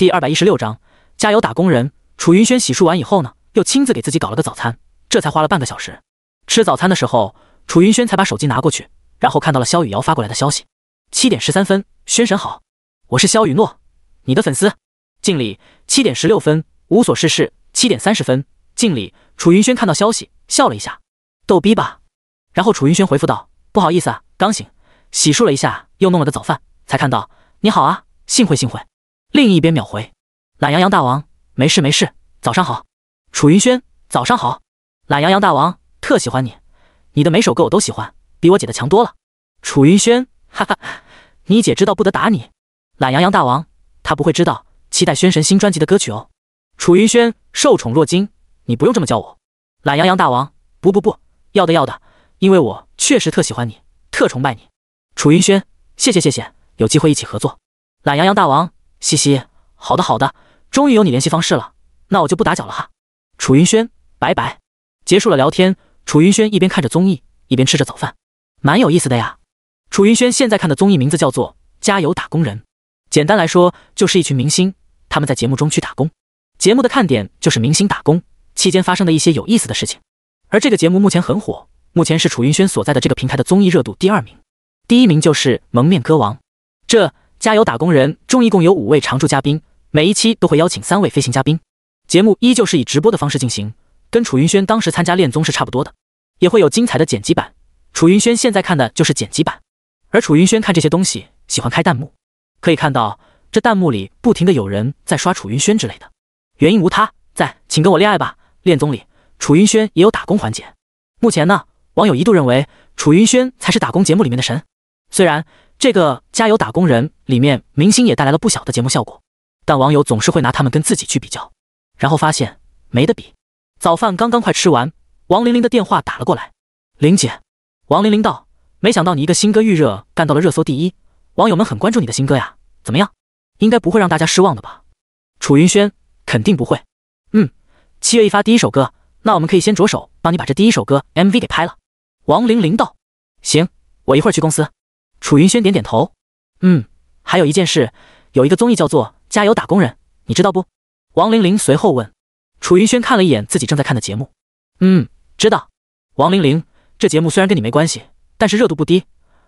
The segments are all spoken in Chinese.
第二百一十六章，加油打工人！楚云轩洗漱完以后呢，又亲自给自己搞了个早餐，这才花了半个小时。吃早餐的时候，楚云轩才把手机拿过去，然后看到了萧雨瑶发过来的消息。七点十三分，轩神好，我是萧雨诺，你的粉丝，敬礼。七点十六分，无所事事。七点三十分，敬礼。楚云轩看到消息，笑了一下，逗逼吧。然后楚云轩回复道：“不好意思啊，刚醒，洗漱了一下，又弄了个早饭，才看到。你好啊，幸会幸会。”另一边秒回，懒羊羊大王，没事没事，早上好，楚云轩，早上好，懒羊羊大王特喜欢你，你的每首歌我都喜欢，比我姐的强多了。楚云轩，哈哈，你姐知道不得打你。懒羊羊大王，她不会知道，期待轩神新专辑的歌曲哦。楚云轩受宠若惊，你不用这么叫我。懒羊羊大王，不不不，要的要的，因为我确实特喜欢你，特崇拜你。楚云轩，谢谢谢谢，有机会一起合作。懒羊羊大王。嘻嘻，好的好的，终于有你联系方式了，那我就不打搅了哈。楚云轩，拜拜。结束了聊天，楚云轩一边看着综艺，一边吃着早饭，蛮有意思的呀。楚云轩现在看的综艺名字叫做《加油打工人》，简单来说就是一群明星他们在节目中去打工，节目的看点就是明星打工期间发生的一些有意思的事情。而这个节目目前很火，目前是楚云轩所在的这个平台的综艺热度第二名，第一名就是《蒙面歌王》。这。加油打工人中一共有五位常驻嘉宾，每一期都会邀请三位飞行嘉宾。节目依旧是以直播的方式进行，跟楚云轩当时参加恋综是差不多的，也会有精彩的剪辑版。楚云轩现在看的就是剪辑版，而楚云轩看这些东西喜欢开弹幕，可以看到这弹幕里不停的有人在刷楚云轩之类的，原因无他，在请跟我恋爱吧恋综里，楚云轩也有打工环节。目前呢，网友一度认为楚云轩才是打工节目里面的神，虽然。这个《加油打工人》里面明星也带来了不小的节目效果，但网友总是会拿他们跟自己去比较，然后发现没得比。早饭刚刚快吃完，王玲玲的电话打了过来。玲姐，王玲玲道：“没想到你一个新歌预热干到了热搜第一，网友们很关注你的新歌呀，怎么样？应该不会让大家失望的吧？”楚云轩：“肯定不会。嗯，七月一发第一首歌，那我们可以先着手帮你把这第一首歌 MV 给拍了。”王玲玲道：“行，我一会儿去公司。”楚云轩点点头，嗯，还有一件事，有一个综艺叫做《加油打工人》，你知道不？王玲玲随后问，楚云轩看了一眼自己正在看的节目，嗯，知道。王玲玲，这节目虽然跟你没关系，但是热度不低，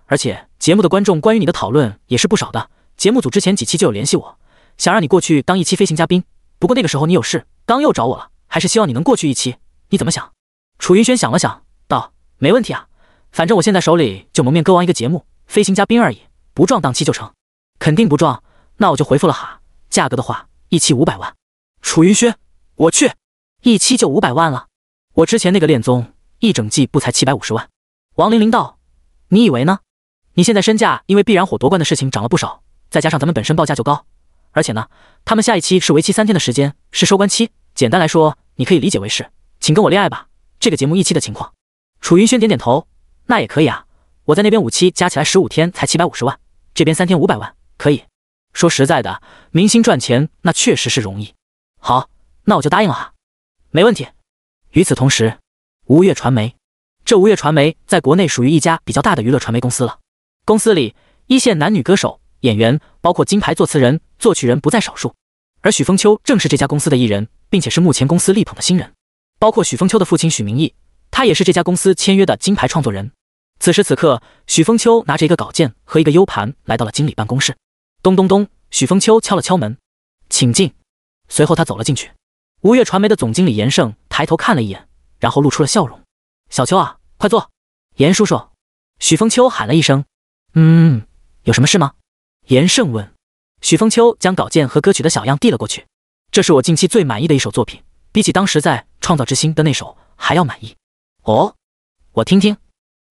而且节目的观众关于你的讨论也是不少的。节目组之前几期就有联系我，想让你过去当一期飞行嘉宾，不过那个时候你有事，刚又找我了，还是希望你能过去一期。你怎么想？楚云轩想了想，道：“没问题啊，反正我现在手里就《蒙面歌王》一个节目。”飞行嘉宾而已，不撞档期就成，肯定不撞。那我就回复了哈，价格的话，一期五百万。楚云轩，我去，一期就五百万了。我之前那个恋综一整季不才七百五十万。王玲玲道：“你以为呢？你现在身价因为《必然火》夺冠的事情涨了不少，再加上咱们本身报价就高，而且呢，他们下一期是为期三天的时间，是收官期。简单来说，你可以理解为是，请跟我恋爱吧。这个节目一期的情况。”楚云轩点点头：“那也可以啊。”我在那边五期加起来十五天才七百五十万，这边三天五百万，可以说实在的，明星赚钱那确实是容易。好，那我就答应了哈，没问题。与此同时，吴越传媒，这吴越传媒在国内属于一家比较大的娱乐传媒公司了。公司里一线男女歌手、演员，包括金牌作词人、作曲人不在少数。而许风秋正是这家公司的艺人，并且是目前公司力捧的新人。包括许风秋的父亲许明义，他也是这家公司签约的金牌创作人。此时此刻，许风秋拿着一个稿件和一个 U 盘来到了经理办公室。咚咚咚，许风秋敲了敲门：“请进。”随后他走了进去。吴越传媒的总经理严胜抬头看了一眼，然后露出了笑容：“小秋啊，快坐。”严叔叔，许风秋喊了一声：“嗯，有什么事吗？”严胜问。许风秋将稿件和歌曲的小样递了过去：“这是我近期最满意的一首作品，比起当时在创造之星的那首还要满意。”哦，我听听。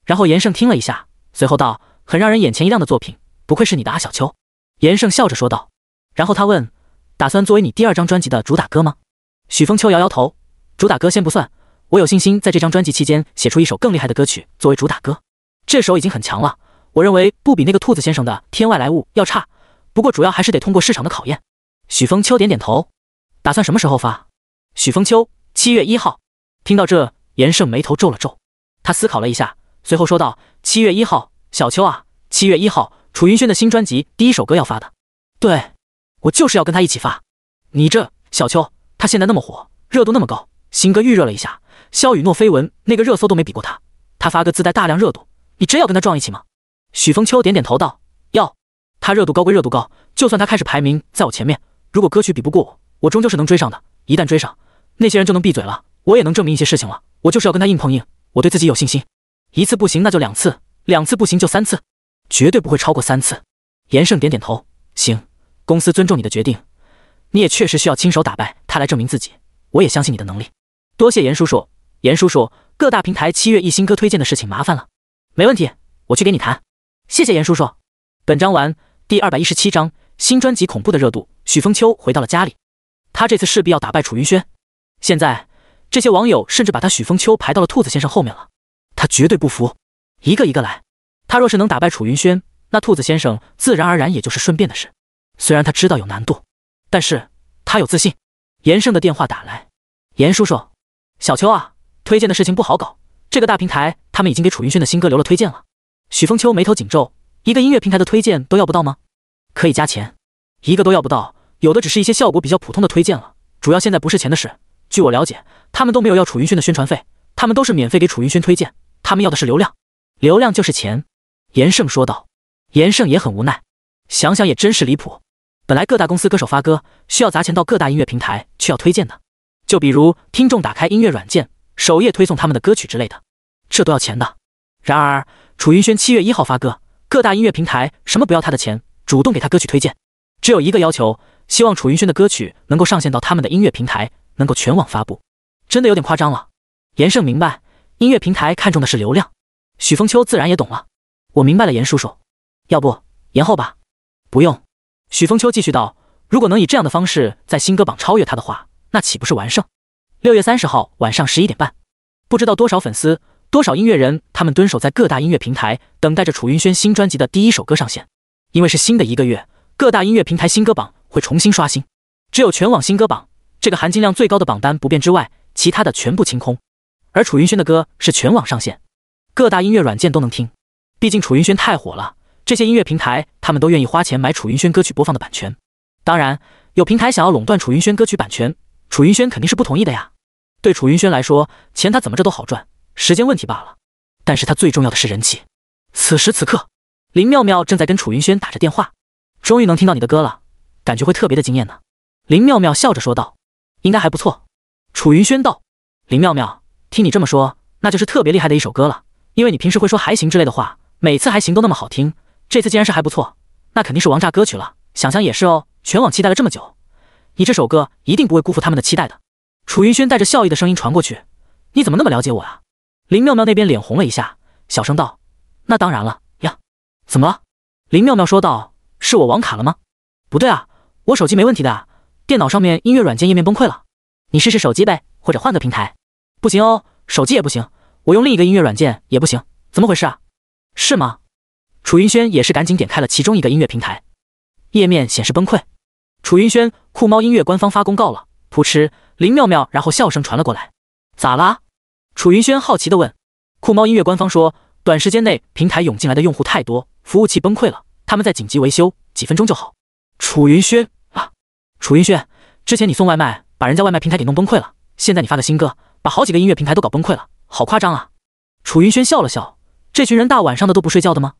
然后严胜听了一下，随后道：“很让人眼前一亮的作品，不愧是你的阿小秋。”严胜笑着说道。然后他问：“打算作为你第二张专辑的主打歌吗？”许风秋摇摇头：“主打歌先不算，我有信心在这张专辑期间写出一首更厉害的歌曲作为主打歌。这首已经很强了，我认为不比那个兔子先生的《天外来物》要差。不过主要还是得通过市场的考验。”许风秋点点头：“打算什么时候发？”许风秋：“七月一号。”听到这，严胜眉头皱了皱，他思考了一下。随后说道：“七月一号，小秋啊，七月一号，楚云轩的新专辑第一首歌要发的，对我就是要跟他一起发。你这小秋，他现在那么火，热度那么高，新歌预热了一下，肖雨诺绯闻那个热搜都没比过他，他发歌自带大量热度，你真要跟他撞一起吗？”许风秋点点头道：“要，他热度高归热度高，就算他开始排名在我前面，如果歌曲比不过我，我终究是能追上的。一旦追上，那些人就能闭嘴了，我也能证明一些事情了。我就是要跟他硬碰硬，我对自己有信心。”一次不行，那就两次；两次不行，就三次，绝对不会超过三次。严胜点点头，行，公司尊重你的决定，你也确实需要亲手打败他来证明自己，我也相信你的能力。多谢严叔叔，严叔叔，各大平台七月一新歌推荐的事情麻烦了，没问题，我去给你谈。谢谢严叔叔。本章完，第二百一十七章新专辑恐怖的热度。许风秋回到了家里，他这次势必要打败楚云轩。现在这些网友甚至把他许风秋排到了兔子先生后面了。他绝对不服，一个一个来。他若是能打败楚云轩，那兔子先生自然而然也就是顺便的事。虽然他知道有难度，但是他有自信。严胜的电话打来：“严叔叔，小秋啊，推荐的事情不好搞。这个大平台，他们已经给楚云轩的新歌留了推荐了。”许风秋眉头紧皱：“一个音乐平台的推荐都要不到吗？可以加钱，一个都要不到，有的只是一些效果比较普通的推荐了。主要现在不是钱的事。据我了解，他们都没有要楚云轩的宣传费，他们都是免费给楚云轩推荐。”他们要的是流量，流量就是钱。严胜说道。严胜也很无奈，想想也真是离谱。本来各大公司歌手发歌需要砸钱到各大音乐平台去要推荐的，就比如听众打开音乐软件首页推送他们的歌曲之类的，这都要钱的。然而楚云轩七月一号发歌，各大音乐平台什么不要他的钱，主动给他歌曲推荐，只有一个要求，希望楚云轩的歌曲能够上线到他们的音乐平台，能够全网发布，真的有点夸张了。严胜明白。音乐平台看中的是流量，许风秋自然也懂了。我明白了，严叔叔，要不延后吧？不用。许风秋继续道：“如果能以这样的方式在新歌榜超越他的话，那岂不是完胜？”六月三十号晚上十一点半，不知道多少粉丝、多少音乐人，他们蹲守在各大音乐平台，等待着楚云轩新专辑的第一首歌上线。因为是新的一个月，各大音乐平台新歌榜会重新刷新，只有全网新歌榜这个含金量最高的榜单不变之外，其他的全部清空。而楚云轩的歌是全网上线，各大音乐软件都能听。毕竟楚云轩太火了，这些音乐平台他们都愿意花钱买楚云轩歌曲播放的版权。当然，有平台想要垄断楚云轩歌曲版权，楚云轩肯定是不同意的呀。对楚云轩来说，钱他怎么着都好赚，时间问题罢了。但是他最重要的是人气。此时此刻，林妙妙正在跟楚云轩打着电话，终于能听到你的歌了，感觉会特别的惊艳呢。林妙妙笑着说道：“应该还不错。”楚云轩道：“林妙妙。”听你这么说，那就是特别厉害的一首歌了。因为你平时会说还行之类的话，每次还行都那么好听，这次既然是还不错，那肯定是王炸歌曲了。想想也是哦，全网期待了这么久，你这首歌一定不会辜负他们的期待的。楚云轩带着笑意的声音传过去：“你怎么那么了解我啊？”林妙妙那边脸红了一下，小声道：“那当然了呀。怎么了？”林妙妙说道：“是我网卡了吗？不对啊，我手机没问题的，电脑上面音乐软件页面崩溃了。你试试手机呗，或者换个平台。”不行哦，手机也不行，我用另一个音乐软件也不行，怎么回事啊？是吗？楚云轩也是赶紧点开了其中一个音乐平台，页面显示崩溃。楚云轩，酷猫音乐官方发公告了，扑哧，林妙妙，然后笑声传了过来。咋啦？楚云轩好奇的问。酷猫音乐官方说，短时间内平台涌进来的用户太多，服务器崩溃了，他们在紧急维修，几分钟就好。楚云轩啊，楚云轩，之前你送外卖把人家外卖平台给弄崩溃了，现在你发个新歌。把好几个音乐平台都搞崩溃了，好夸张啊！楚云轩笑了笑：“这群人大晚上的都不睡觉的吗？”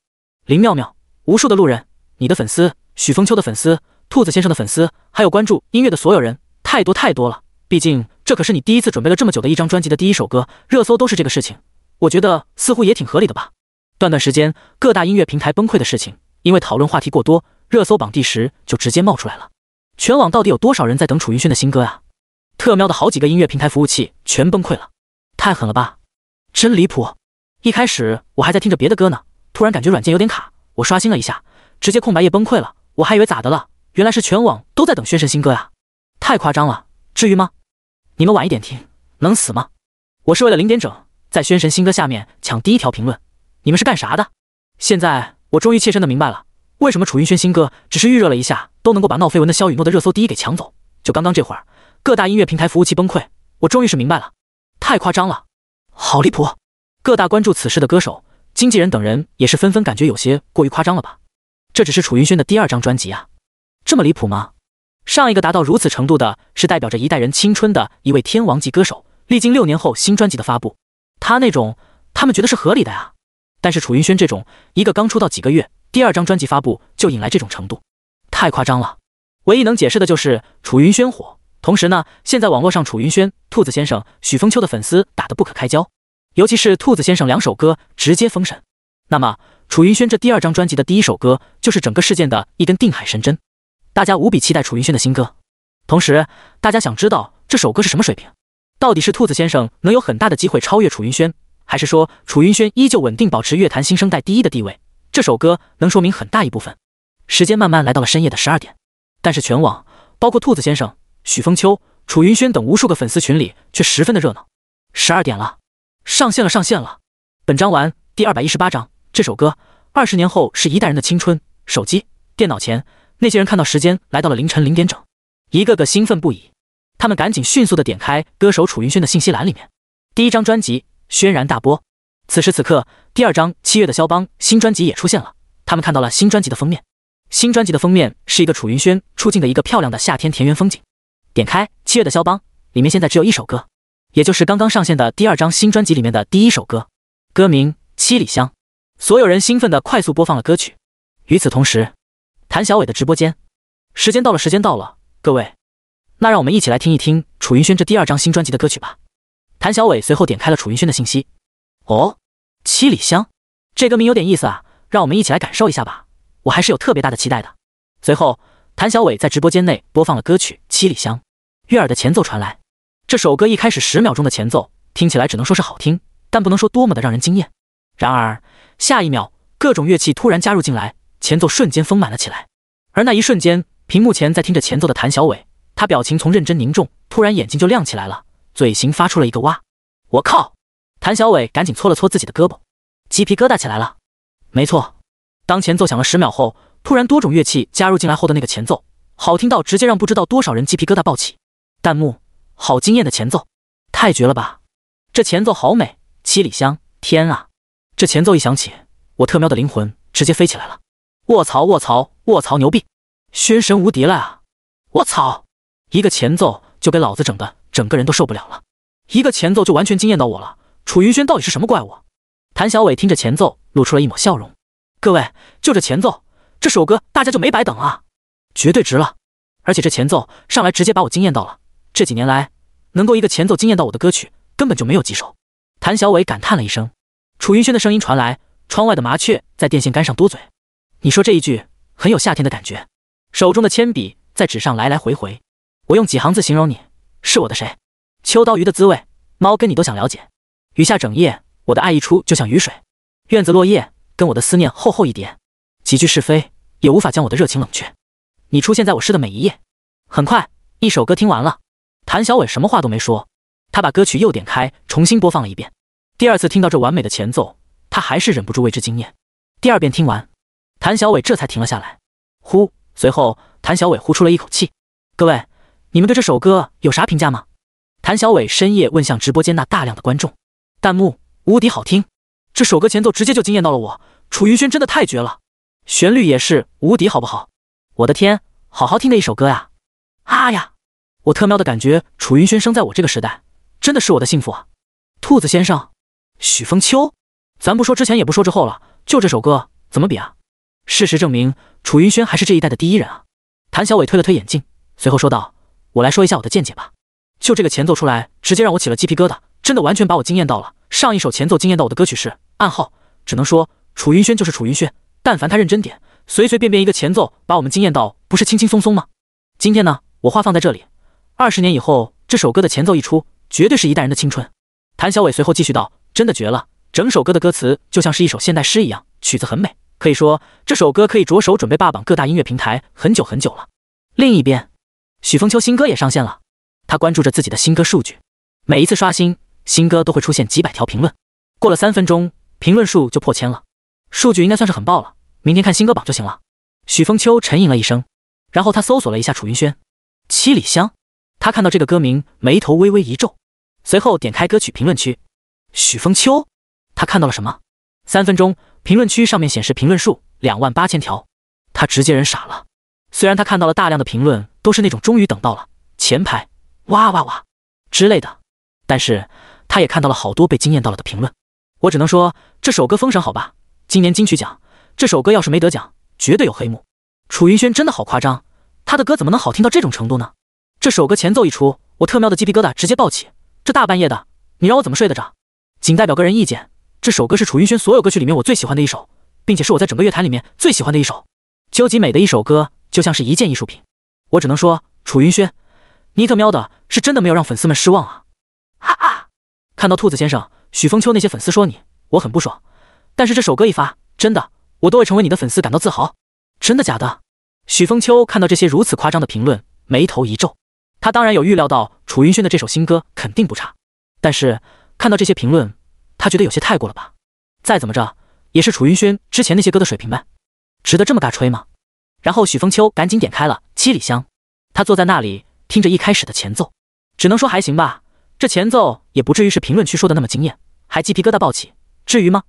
林妙妙，无数的路人，你的粉丝，许风秋的粉丝，兔子先生的粉丝，还有关注音乐的所有人，太多太多了。毕竟这可是你第一次准备了这么久的一张专辑的第一首歌，热搜都是这个事情，我觉得似乎也挺合理的吧。段段时间，各大音乐平台崩溃的事情，因为讨论话题过多，热搜榜第十就直接冒出来了。全网到底有多少人在等楚云轩的新歌啊？特喵的，好几个音乐平台服务器全崩溃了，太狠了吧！真离谱。一开始我还在听着别的歌呢，突然感觉软件有点卡，我刷新了一下，直接空白页崩溃了。我还以为咋的了，原来是全网都在等宣神新歌呀！太夸张了，至于吗？你们晚一点听能死吗？我是为了零点整在宣神新歌下面抢第一条评论。你们是干啥的？现在我终于切身的明白了，为什么楚云轩新歌只是预热了一下，都能够把闹绯闻的肖雨诺的热搜第一给抢走。就刚刚这会儿。各大音乐平台服务器崩溃，我终于是明白了，太夸张了，好离谱！各大关注此事的歌手、经纪人等人也是纷纷感觉有些过于夸张了吧？这只是楚云轩的第二张专辑啊，这么离谱吗？上一个达到如此程度的，是代表着一代人青春的一位天王级歌手，历经六年后新专辑的发布，他那种他们觉得是合理的呀。但是楚云轩这种一个刚出道几个月，第二张专辑发布就引来这种程度，太夸张了。唯一能解释的就是楚云轩火。同时呢，现在网络上楚云轩、兔子先生、许峰秋的粉丝打得不可开交，尤其是兔子先生两首歌直接封神。那么，楚云轩这第二张专辑的第一首歌就是整个事件的一根定海神针，大家无比期待楚云轩的新歌。同时，大家想知道这首歌是什么水平，到底是兔子先生能有很大的机会超越楚云轩，还是说楚云轩依旧稳定保持乐坛新生代第一的地位？这首歌能说明很大一部分。时间慢慢来到了深夜的十二点，但是全网包括兔子先生。许风秋、楚云轩等无数个粉丝群里却十分的热闹。十二点了，上线了，上线了。本章完，第二百一十八章。这首歌二十年后是一代人的青春。手机、电脑前那些人看到时间来到了凌晨零点整，一个个兴奋不已。他们赶紧迅速的点开歌手楚云轩的信息栏里面，第一张专辑《轩然大波》。此时此刻，第二张《七月的肖邦》新专辑也出现了。他们看到了新专辑的封面，新专辑的封面是一个楚云轩出镜的一个漂亮的夏天田园风景。点开《七月的肖邦》，里面现在只有一首歌，也就是刚刚上线的第二张新专辑里面的第一首歌，歌名《七里香》。所有人兴奋的快速播放了歌曲。与此同时，谭小伟的直播间，时间到了，时间到了，各位，那让我们一起来听一听楚云轩这第二张新专辑的歌曲吧。谭小伟随后点开了楚云轩的信息，哦，《七里香》这歌名有点意思啊，让我们一起来感受一下吧，我还是有特别大的期待的。随后。谭小伟在直播间内播放了歌曲《七里香》，悦耳的前奏传来。这首歌一开始十秒钟的前奏，听起来只能说是好听，但不能说多么的让人惊艳。然而下一秒，各种乐器突然加入进来，前奏瞬间丰满了起来。而那一瞬间，屏幕前在听着前奏的谭小伟，他表情从认真凝重突然眼睛就亮起来了，嘴型发出了一个“哇”，我靠！谭小伟赶紧搓了搓自己的胳膊，鸡皮疙瘩起来了。没错，当前奏响了十秒后。突然，多种乐器加入进来后的那个前奏，好听到直接让不知道多少人鸡皮疙瘩暴起。弹幕：好惊艳的前奏，太绝了吧！这前奏好美。七里香，天啊！这前奏一响起，我特喵的灵魂直接飞起来了！卧槽！卧槽！卧槽！牛逼！轩神无敌了啊！我操！一个前奏就给老子整的整个人都受不了了。一个前奏就完全惊艳到我了。楚云轩到底是什么怪物？谭小伟听着前奏，露出了一抹笑容。各位，就这前奏。这首歌大家就没白等啊，绝对值了！而且这前奏上来直接把我惊艳到了。这几年来，能够一个前奏惊艳到我的歌曲根本就没有几首。谭小伟感叹了一声，楚云轩的声音传来：“窗外的麻雀在电线杆上多嘴，你说这一句很有夏天的感觉。”手中的铅笔在纸上来来回回，我用几行字形容你：“是我的谁？秋刀鱼的滋味，猫跟你都想了解。雨下整夜，我的爱一出就像雨水。院子落叶，跟我的思念厚厚一叠。几句是非。”也无法将我的热情冷却。你出现在我诗的每一页。很快，一首歌听完了。谭小伟什么话都没说，他把歌曲又点开，重新播放了一遍。第二次听到这完美的前奏，他还是忍不住为之惊艳。第二遍听完，谭小伟这才停了下来。呼，随后谭小伟呼出了一口气。各位，你们对这首歌有啥评价吗？谭小伟深夜问向直播间那大量的观众。弹幕：无敌好听！这首歌前奏直接就惊艳到了我。楚云轩真的太绝了。旋律也是无敌，好不好？我的天，好好听的一首歌呀！啊呀，我特喵的感觉，楚云轩生在我这个时代，真的是我的幸福啊！兔子先生，许风秋，咱不说之前，也不说之后了，就这首歌怎么比啊？事实证明，楚云轩还是这一代的第一人啊！谭小伟推了推眼镜，随后说道：“我来说一下我的见解吧。就这个前奏出来，直接让我起了鸡皮疙瘩，真的完全把我惊艳到了。上一首前奏惊艳到我的歌曲是《暗号》，只能说楚云轩就是楚云轩。”但凡他认真点，随随便便一个前奏把我们惊艳到，不是轻轻松松吗？今天呢，我话放在这里，二十年以后这首歌的前奏一出，绝对是一代人的青春。谭小伟随后继续道：“真的绝了，整首歌的歌词就像是一首现代诗一样，曲子很美，可以说这首歌可以着手准备霸榜各大音乐平台很久很久了。”另一边，许风秋新歌也上线了，他关注着自己的新歌数据，每一次刷新，新歌都会出现几百条评论，过了三分钟，评论数就破千了。数据应该算是很爆了，明天看新歌榜就行了。许风秋沉吟了一声，然后他搜索了一下楚云轩，《七里香》。他看到这个歌名，眉头微微一皱，随后点开歌曲评论区。许风秋，他看到了什么？三分钟，评论区上面显示评论数两万八千条，他直接人傻了。虽然他看到了大量的评论都是那种“终于等到了，前排，哇哇哇”之类的，但是他也看到了好多被惊艳到了的评论。我只能说，这首歌封神，好吧。今年金曲奖，这首歌要是没得奖，绝对有黑幕。楚云轩真的好夸张，他的歌怎么能好听到这种程度呢？这首歌前奏一出，我特喵的鸡皮疙瘩直接暴起。这大半夜的，你让我怎么睡得着？仅代表个人意见，这首歌是楚云轩所有歌曲里面我最喜欢的一首，并且是我在整个乐坛里面最喜欢的一首。究极美的一首歌，就像是一件艺术品。我只能说，楚云轩，你特喵的是真的没有让粉丝们失望啊！哈哈，看到兔子先生、许风秋那些粉丝说你，我很不爽。但是这首歌一发，真的，我都会成为你的粉丝感到自豪。真的假的？许风秋看到这些如此夸张的评论，眉头一皱。他当然有预料到楚云轩的这首新歌肯定不差，但是看到这些评论，他觉得有些太过了吧。再怎么着，也是楚云轩之前那些歌的水平呗，值得这么尬吹吗？然后许风秋赶紧点开了《七里香》，他坐在那里听着一开始的前奏，只能说还行吧。这前奏也不至于是评论区说的那么惊艳，还鸡皮疙瘩暴起，至于吗？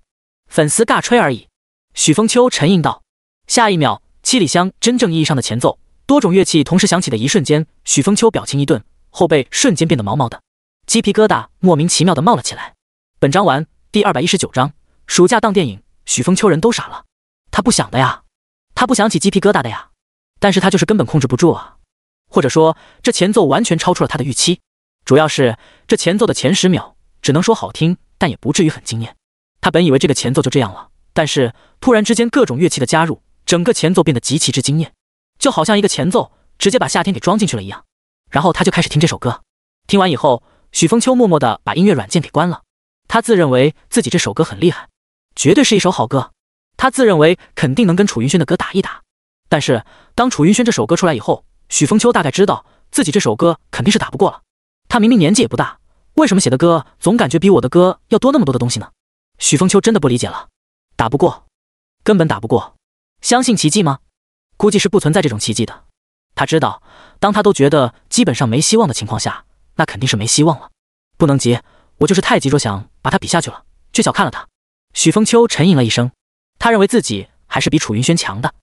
粉丝尬吹而已，许风秋沉吟道。下一秒，七里香真正意义上的前奏，多种乐器同时响起的一瞬间，许风秋表情一顿，后背瞬间变得毛毛的，鸡皮疙瘩莫名其妙的冒了起来。本章完，第二百一十九章，暑假档电影，许风秋人都傻了，他不想的呀，他不想起鸡皮疙瘩的呀，但是他就是根本控制不住啊，或者说这前奏完全超出了他的预期，主要是这前奏的前十秒只能说好听，但也不至于很惊艳。他本以为这个前奏就这样了，但是突然之间各种乐器的加入，整个前奏变得极其之惊艳，就好像一个前奏直接把夏天给装进去了一样。然后他就开始听这首歌，听完以后，许风秋默默的把音乐软件给关了。他自认为自己这首歌很厉害，绝对是一首好歌。他自认为肯定能跟楚云轩的歌打一打。但是当楚云轩这首歌出来以后，许风秋大概知道自己这首歌肯定是打不过了。他明明年纪也不大，为什么写的歌总感觉比我的歌要多那么多的东西呢？许风秋真的不理解了，打不过，根本打不过，相信奇迹吗？估计是不存在这种奇迹的。他知道，当他都觉得基本上没希望的情况下，那肯定是没希望了。不能急，我就是太急着想把他比下去了，却小看了他。许风秋沉吟了一声，他认为自己还是比楚云轩强的。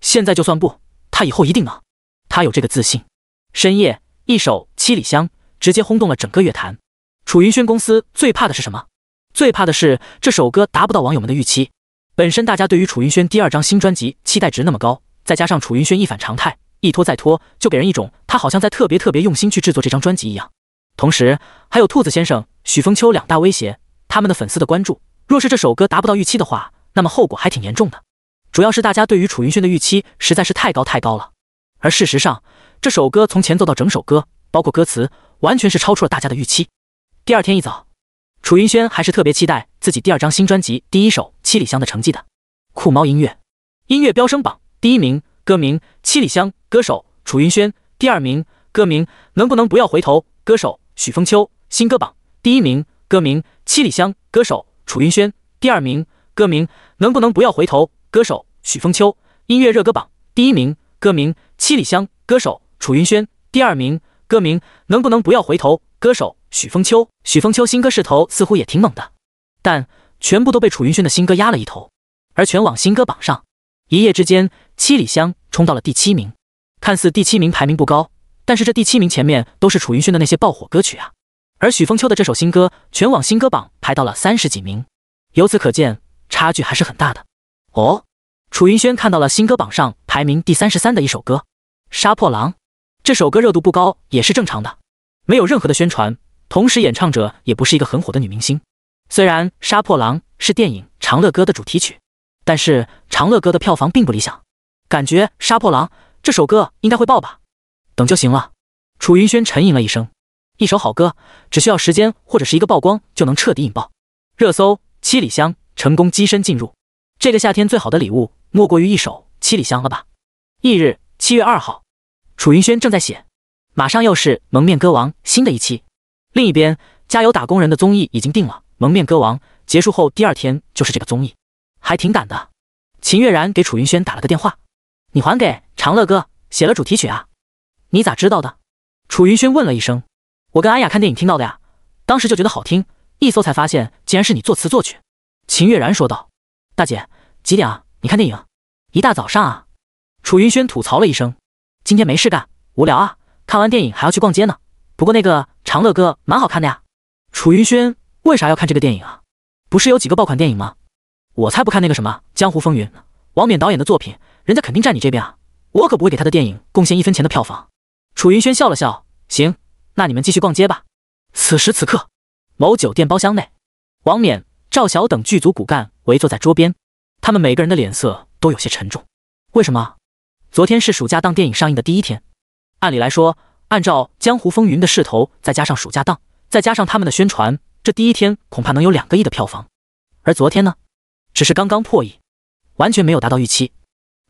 现在就算不，他以后一定能，他有这个自信。深夜，一首《七里香》直接轰动了整个乐坛。楚云轩公司最怕的是什么？最怕的是这首歌达不到网友们的预期。本身大家对于楚云轩第二张新专辑期待值那么高，再加上楚云轩一反常态，一拖再拖，就给人一种他好像在特别特别用心去制作这张专辑一样。同时还有兔子先生、许风秋两大威胁，他们的粉丝的关注，若是这首歌达不到预期的话，那么后果还挺严重的。主要是大家对于楚云轩的预期实在是太高太高了，而事实上这首歌从前奏到整首歌，包括歌词，完全是超出了大家的预期。第二天一早。楚云轩还是特别期待自己第二张新专辑第一首《七里香》的成绩的。酷猫音乐音乐飙升榜第一名，歌名《七里香》，歌手楚云轩。第二名，歌名《能不能不要回头》，歌手许风秋。新歌榜第一名，歌名《七里香》，歌手楚云轩。第二名，歌名《能不能不要回头》，歌手许风秋。音乐热歌榜第一名，歌名《七里香》，歌手楚云轩。第二名，歌名《能不能不要回头》，歌手。许风秋，许风秋新歌势头似乎也挺猛的，但全部都被楚云轩的新歌压了一头。而全网新歌榜上，一夜之间，七里香冲到了第七名。看似第七名排名不高，但是这第七名前面都是楚云轩的那些爆火歌曲啊。而许风秋的这首新歌，全网新歌榜排到了三十几名，由此可见，差距还是很大的。哦，楚云轩看到了新歌榜上排名第三十三的一首歌《杀破狼》，这首歌热度不高也是正常的，没有任何的宣传。同时，演唱者也不是一个很火的女明星。虽然《杀破狼》是电影《长乐歌》的主题曲，但是《长乐歌》的票房并不理想。感觉《杀破狼》这首歌应该会爆吧？等就行了。楚云轩沉吟了一声：“一首好歌，只需要时间或者是一个曝光，就能彻底引爆。”热搜《七里香》成功跻身进入。这个夏天最好的礼物，莫过于一首《七里香》了吧？翌日七月二号，楚云轩正在写，马上又是《蒙面歌王》新的一期。另一边，加油打工人的综艺已经定了，《蒙面歌王》结束后第二天就是这个综艺，还挺赶的。秦月然给楚云轩打了个电话：“你还给长乐哥写了主题曲啊？你咋知道的？”楚云轩问了一声：“我跟安雅看电影听到的呀，当时就觉得好听，一搜才发现竟然是你作词作曲。”秦月然说道：“大姐，几点啊？你看电影？一大早上啊？”楚云轩吐槽了一声：“今天没事干，无聊啊！看完电影还要去逛街呢。”不过那个长乐哥蛮好看的呀，楚云轩为啥要看这个电影啊？不是有几个爆款电影吗？我才不看那个什么江湖风云呢！王冕导演的作品，人家肯定站你这边啊，我可不会给他的电影贡献一分钱的票房。楚云轩笑了笑，行，那你们继续逛街吧。此时此刻，某酒店包厢内，王冕、赵晓等剧组骨干围坐在桌边，他们每个人的脸色都有些沉重。为什么？昨天是暑假档电影上映的第一天，按理来说。按照《江湖风云》的势头，再加上暑假档，再加上他们的宣传，这第一天恐怕能有两个亿的票房。而昨天呢，只是刚刚破亿，完全没有达到预期。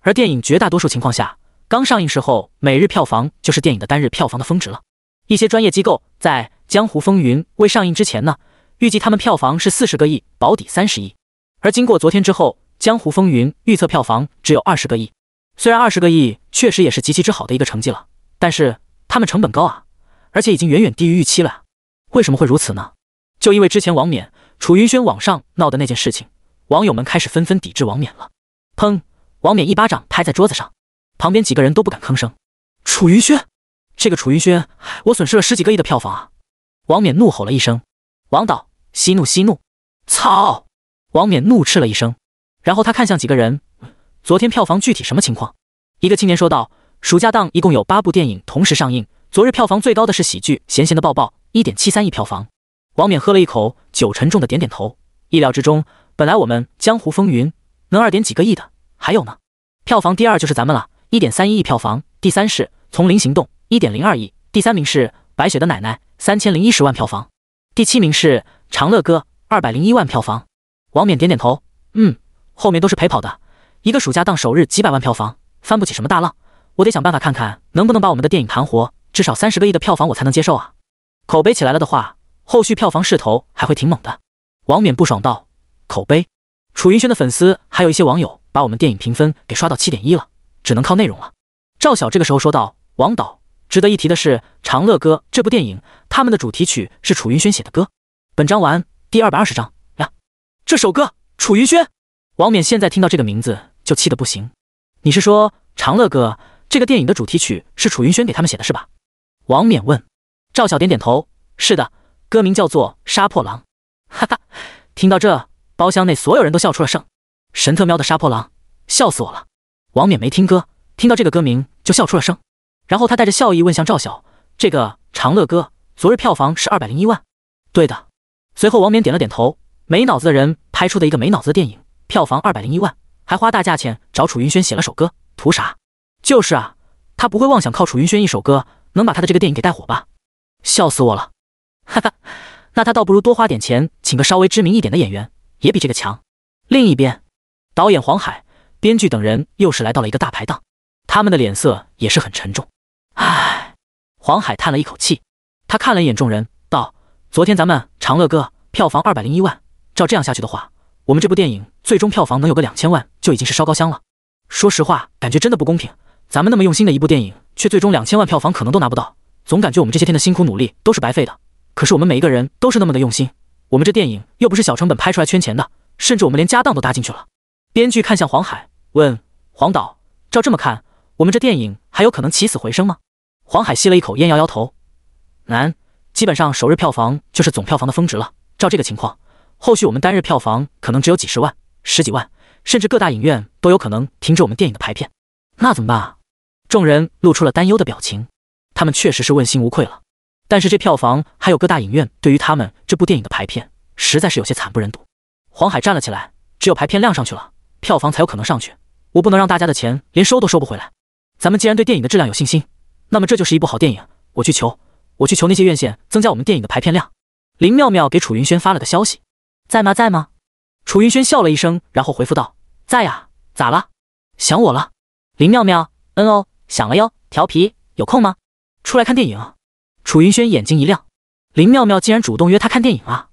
而电影绝大多数情况下，刚上映时候每日票房就是电影的单日票房的峰值了。一些专业机构在《江湖风云》未上映之前呢，预计他们票房是四十个亿，保底三十亿。而经过昨天之后，《江湖风云》预测票房只有二十个亿。虽然二十个亿确实也是极其之好的一个成绩了，但是。他们成本高啊，而且已经远远低于预期了。为什么会如此呢？就因为之前王冕、楚云轩网上闹的那件事情，网友们开始纷纷抵制王冕了。砰！王冕一巴掌拍在桌子上，旁边几个人都不敢吭声。楚云轩，这个楚云轩，我损失了十几个亿的票房啊！王冕怒吼了一声。王导，息怒息怒！操！王冕怒斥了一声，然后他看向几个人，昨天票房具体什么情况？一个青年说道。暑假档一共有八部电影同时上映。昨日票房最高的是喜剧《咸咸的抱抱》，一点七三亿票房。王冕喝了一口酒，沉重的点点头。意料之中，本来我们《江湖风云》能二点几个亿的，还有呢？票房第二就是咱们了，一点三一亿票房。第三是《丛林行动》，一点零二亿。第三名是《白雪的奶奶》，三千零一十万票房。第七名是《长乐哥》，二百零一万票房。王冕点点头，嗯，后面都是陪跑的。一个暑假档首日几百万票房，翻不起什么大浪。我得想办法看看能不能把我们的电影盘活，至少三十个亿的票房我才能接受啊！口碑起来了的话，后续票房势头还会挺猛的。王冕不爽道：“口碑？楚云轩的粉丝还有一些网友把我们电影评分给刷到七点一了，只能靠内容了。”赵晓这个时候说道：“王导，值得一提的是，《长乐歌》这部电影，他们的主题曲是楚云轩写的歌。”本章完，第二百二十章呀，这首歌，楚云轩。王冕现在听到这个名字就气得不行。你是说《长乐歌》？这个电影的主题曲是楚云轩给他们写的，是吧？王冕问。赵小点点头，是的，歌名叫做《杀破狼》。哈哈，听到这，包厢内所有人都笑出了声。神特喵的杀破狼，笑死我了！王冕没听歌，听到这个歌名就笑出了声。然后他带着笑意问向赵小：“这个《长乐歌》昨日票房是二百零一万？对的。”随后王冕点了点头：“没脑子的人拍出的一个没脑子的电影，票房二百零一万，还花大价钱找楚云轩写了首歌，图啥？”就是啊，他不会妄想靠楚云轩一首歌能把他的这个电影给带火吧？笑死我了，哈哈！那他倒不如多花点钱请个稍微知名一点的演员，也比这个强。另一边，导演黄海、编剧等人又是来到了一个大排档，他们的脸色也是很沉重。唉，黄海叹了一口气，他看了一眼众人，道：“昨天咱们长乐哥票房二百零一万，照这样下去的话，我们这部电影最终票房能有个两千万就已经是烧高香了。说实话，感觉真的不公平。”咱们那么用心的一部电影，却最终两千万票房可能都拿不到，总感觉我们这些天的辛苦努力都是白费的。可是我们每一个人都是那么的用心，我们这电影又不是小成本拍出来圈钱的，甚至我们连家当都搭进去了。编剧看向黄海，问黄导：“照这么看，我们这电影还有可能起死回生吗？”黄海吸了一口烟，摇摇头：“难，基本上首日票房就是总票房的峰值了。照这个情况，后续我们单日票房可能只有几十万、十几万，甚至各大影院都有可能停止我们电影的排片。那怎么办？”众人露出了担忧的表情，他们确实是问心无愧了，但是这票房还有各大影院对于他们这部电影的排片，实在是有些惨不忍睹。黄海站了起来，只有排片量上去了，票房才有可能上去。我不能让大家的钱连收都收不回来。咱们既然对电影的质量有信心，那么这就是一部好电影。我去求，我去求那些院线增加我们电影的排片量。林妙妙给楚云轩发了个消息，在吗？在吗？楚云轩笑了一声，然后回复道：在呀，咋了？想我了？林妙妙，嗯哦。想了哟，调皮，有空吗？出来看电影。楚云轩眼睛一亮，林妙妙竟然主动约他看电影啊！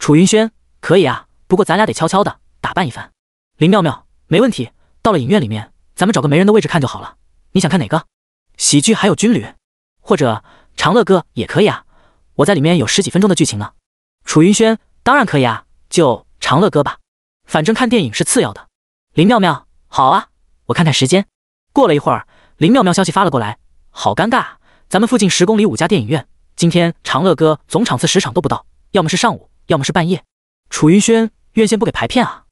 楚云轩可以啊，不过咱俩得悄悄的打扮一番。林妙妙没问题，到了影院里面，咱们找个没人的位置看就好了。你想看哪个？喜剧还有军旅，或者长乐哥也可以啊。我在里面有十几分钟的剧情呢。楚云轩当然可以啊，就长乐哥吧，反正看电影是次要的。林妙妙好啊，我看看时间。过了一会儿。林妙妙消息发了过来，好尴尬。咱们附近十公里五家电影院，今天长乐哥总场次十场都不到，要么是上午，要么是半夜。楚云轩院线不给排片啊？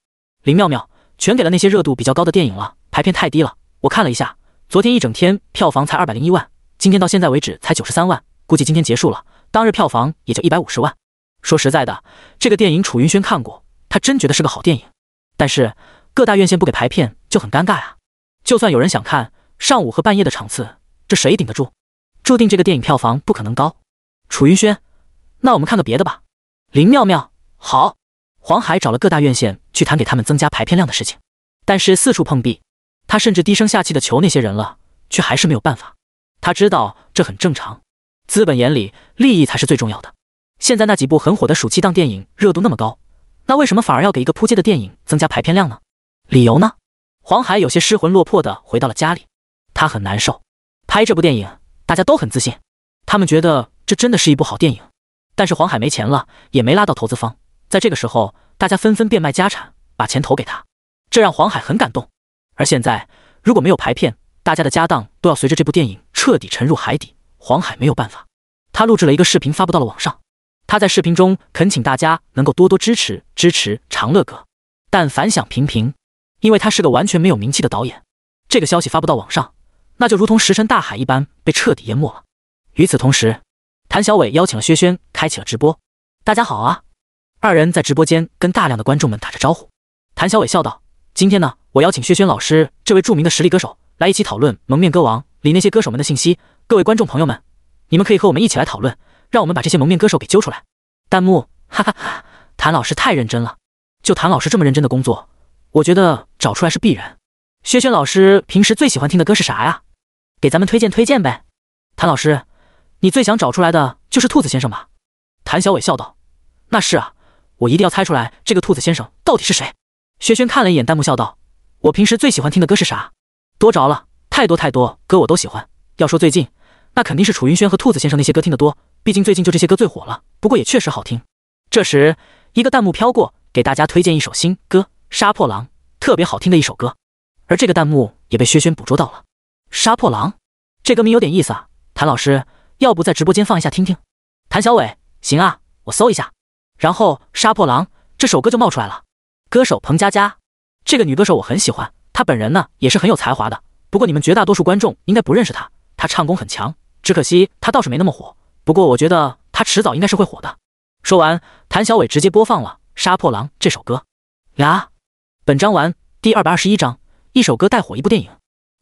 林妙妙全给了那些热度比较高的电影了，排片太低了。我看了一下，昨天一整天票房才二百零一万，今天到现在为止才九十三万，估计今天结束了，当日票房也就一百五十万。说实在的，这个电影楚云轩看过，他真觉得是个好电影，但是各大院线不给排片就很尴尬呀。就算有人想看。上午和半夜的场次，这谁顶得住？注定这个电影票房不可能高。楚云轩，那我们看个别的吧。林妙妙，好。黄海找了各大院线去谈给他们增加排片量的事情，但是四处碰壁。他甚至低声下气的求那些人了，却还是没有办法。他知道这很正常，资本眼里利益才是最重要的。现在那几部很火的暑期档电影热度那么高，那为什么反而要给一个扑街的电影增加排片量呢？理由呢？黄海有些失魂落魄的回到了家里。他很难受，拍这部电影大家都很自信，他们觉得这真的是一部好电影。但是黄海没钱了，也没拉到投资方。在这个时候，大家纷纷变卖家产，把钱投给他，这让黄海很感动。而现在如果没有排片，大家的家当都要随着这部电影彻底沉入海底。黄海没有办法，他录制了一个视频发布到了网上。他在视频中恳请大家能够多多支持支持长乐哥，但反响平平，因为他是个完全没有名气的导演。这个消息发布到网上。那就如同石沉大海一般被彻底淹没了。与此同时，谭小伟邀请了薛轩，开启了直播。大家好啊！二人在直播间跟大量的观众们打着招呼。谭小伟笑道：“今天呢，我邀请薛轩老师，这位著名的实力歌手，来一起讨论《蒙面歌王》里那些歌手们的信息。各位观众朋友们，你们可以和我们一起来讨论，让我们把这些蒙面歌手给揪出来。”弹幕：哈哈哈！谭老师太认真了。就谭老师这么认真的工作，我觉得找出来是必然。薛轩老师平时最喜欢听的歌是啥呀？给咱们推荐推荐呗，谭老师，你最想找出来的就是兔子先生吧？谭小伟笑道：“那是啊，我一定要猜出来这个兔子先生到底是谁。”薛轩看了一眼弹幕，笑道：“我平时最喜欢听的歌是啥？多着了，太多太多歌我都喜欢。要说最近，那肯定是楚云轩和兔子先生那些歌听得多，毕竟最近就这些歌最火了。不过也确实好听。”这时，一个弹幕飘过，给大家推荐一首新歌《杀破狼》，特别好听的一首歌。而这个弹幕也被薛轩捕捉到了。杀破狼，这歌名有点意思啊！谭老师，要不在直播间放一下听听？谭小伟，行啊，我搜一下，然后杀破狼这首歌就冒出来了。歌手彭佳佳，这个女歌手我很喜欢，她本人呢也是很有才华的。不过你们绝大多数观众应该不认识她，她唱功很强，只可惜她倒是没那么火。不过我觉得她迟早应该是会火的。说完，谭小伟直接播放了《杀破狼》这首歌。呀，本章完，第二百二十一章，一首歌带火一部电影。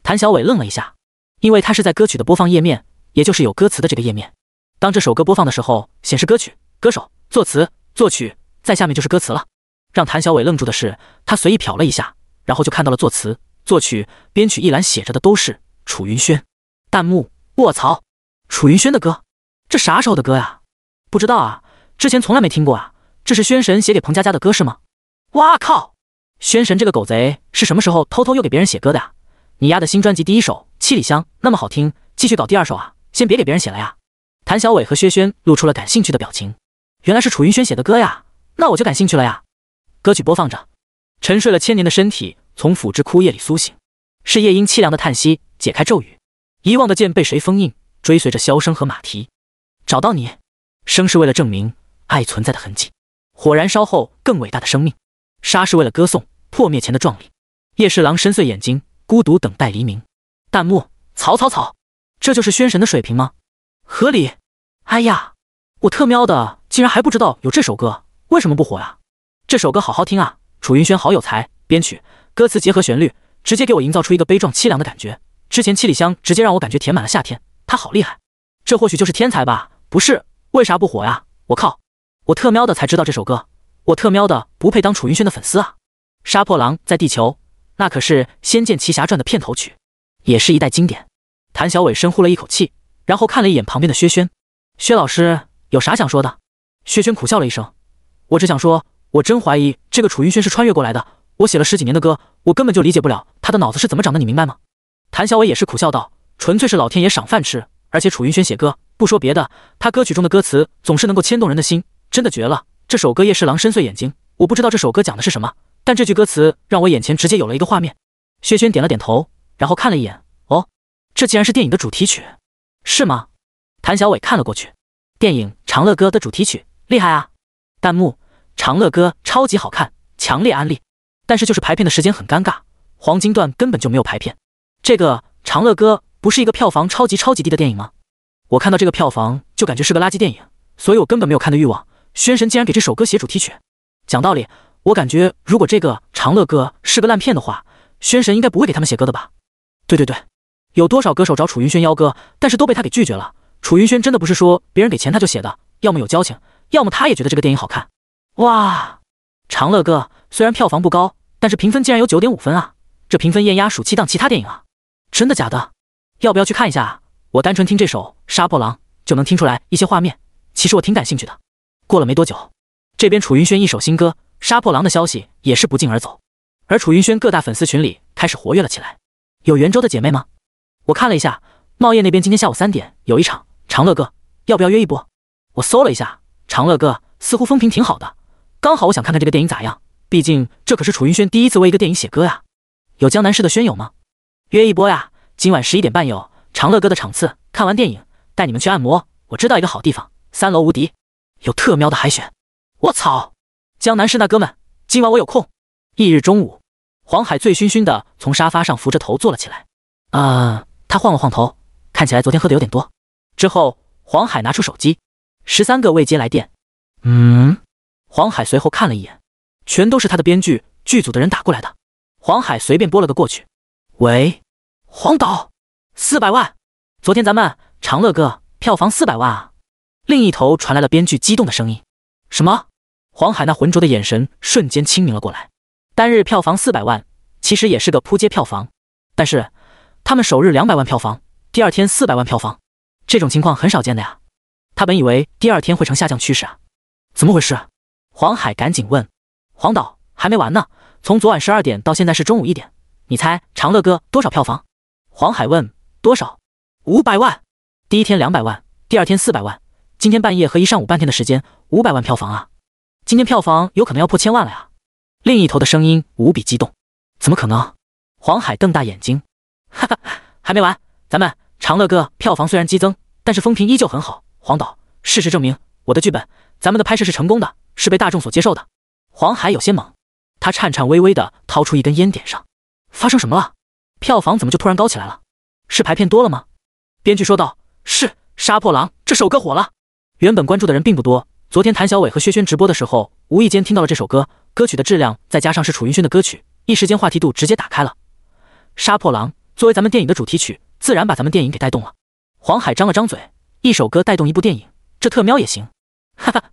谭小伟愣了一下，因为他是在歌曲的播放页面，也就是有歌词的这个页面。当这首歌播放的时候，显示歌曲、歌手、作词、作曲，在下面就是歌词了。让谭小伟愣住的是，他随意瞟了一下，然后就看到了作词、作曲、编曲一栏写着的都是楚云轩。弹幕：卧槽，楚云轩的歌？这啥时候的歌啊？不知道啊，之前从来没听过啊。这是轩神写给彭佳佳的歌是吗？哇靠，轩神这个狗贼是什么时候偷偷又给别人写歌的呀？你丫的新专辑第一首《七里香》那么好听，继续搞第二首啊！先别给别人写了呀。谭小伟和薛轩露出了感兴趣的表情。原来是楚云轩写的歌呀，那我就感兴趣了呀。歌曲播放着，沉睡了千年的身体从腐枝枯叶里苏醒，是夜莺凄凉的叹息解开咒语，遗忘的剑被谁封印？追随着箫声和马蹄，找到你。生是为了证明爱存在的痕迹，火燃烧后更伟大的生命；杀是为了歌颂破灭前的壮丽。夜侍郎深邃眼睛。孤独等待黎明，弹幕：草草草，这就是宣神的水平吗？合理。哎呀，我特喵的竟然还不知道有这首歌，为什么不火呀？这首歌好好听啊，楚云轩好有才，编曲、歌词结合旋律，直接给我营造出一个悲壮凄凉的感觉。之前七里香直接让我感觉填满了夏天，他好厉害，这或许就是天才吧？不是，为啥不火呀？我靠，我特喵的才知道这首歌，我特喵的不配当楚云轩的粉丝啊！杀破狼在地球。那可是《仙剑奇侠传》的片头曲，也是一代经典。谭小伟深呼了一口气，然后看了一眼旁边的薛轩：“薛老师有啥想说的？”薛轩苦笑了一声：“我只想说，我真怀疑这个楚云轩是穿越过来的。我写了十几年的歌，我根本就理解不了他的脑子是怎么长的。你明白吗？”谭小伟也是苦笑道：“纯粹是老天爷赏饭吃。而且楚云轩写歌，不说别的，他歌曲中的歌词总是能够牵动人的心，真的绝了。这首歌《夜侍郎深邃眼睛》，我不知道这首歌讲的是什么。”但这句歌词让我眼前直接有了一个画面。薛轩点了点头，然后看了一眼，哦，这竟然是电影的主题曲，是吗？谭小伟看了过去，电影《长乐歌》的主题曲，厉害啊！弹幕：《长乐歌》超级好看，强烈安利。但是就是排片的时间很尴尬，黄金段根本就没有排片。这个《长乐歌》不是一个票房超级超级低的电影吗？我看到这个票房就感觉是个垃圾电影，所以我根本没有看的欲望。轩神竟然给这首歌写主题曲，讲道理。我感觉，如果这个长乐哥是个烂片的话，宣神应该不会给他们写歌的吧？对对对，有多少歌手找楚云轩邀歌，但是都被他给拒绝了。楚云轩真的不是说别人给钱他就写的，要么有交情，要么他也觉得这个电影好看。哇，长乐哥虽然票房不高，但是评分竟然有九点五分啊！这评分艳压暑期档其他电影啊！真的假的？要不要去看一下我单纯听这首《杀破狼》就能听出来一些画面，其实我挺感兴趣的。过了没多久，这边楚云轩一首新歌。杀破狼的消息也是不胫而走，而楚云轩各大粉丝群里开始活跃了起来。有圆州的姐妹吗？我看了一下，茂业那边今天下午三点有一场。长乐哥，要不要约一波？我搜了一下，长乐哥似乎风评挺好的。刚好我想看看这个电影咋样，毕竟这可是楚云轩第一次为一个电影写歌呀。有江南市的宣友吗？约一波呀！今晚十一点半有长乐哥的场次，看完电影带你们去按摩。我知道一个好地方，三楼无敌，有特喵的海选。我操！江南市那哥们，今晚我有空。翌日中午，黄海醉醺醺的从沙发上扶着头坐了起来。啊，他晃了晃头，看起来昨天喝的有点多。之后，黄海拿出手机，十三个未接来电。嗯，黄海随后看了一眼，全都是他的编剧剧组的人打过来的。黄海随便拨了个过去，喂，黄导，四百万，昨天咱们长乐哥票房四百万啊！另一头传来了编剧激动的声音：“什么？”黄海那浑浊的眼神瞬间清明了过来。单日票房四百万，其实也是个扑街票房。但是他们首日两百万票房，第二天四百万票房，这种情况很少见的呀。他本以为第二天会呈下降趋势啊，怎么回事？黄海赶紧问。黄导还没完呢，从昨晚十二点到现在是中午一点，你猜长乐哥多少票房？黄海问多少？五百万。第一天两百万，第二天四百万，今天半夜和一上午半天的时间五百万票房啊。今天票房有可能要破千万了呀！另一头的声音无比激动。怎么可能？黄海瞪大眼睛。哈哈，还没完，咱们长乐哥票房虽然激增，但是风评依旧很好。黄导，事实证明我的剧本，咱们的拍摄是成功的，是被大众所接受的。黄海有些懵，他颤颤巍巍的掏出一根烟，点上。发生什么了？票房怎么就突然高起来了？是排片多了吗？编剧说道：“是，杀破狼这首歌火了，原本关注的人并不多。”昨天谭小伟和薛轩直播的时候，无意间听到了这首歌，歌曲的质量再加上是楚云轩的歌曲，一时间话题度直接打开了。杀破狼作为咱们电影的主题曲，自然把咱们电影给带动了。黄海张了张嘴，一首歌带动一部电影，这特喵也行。哈哈，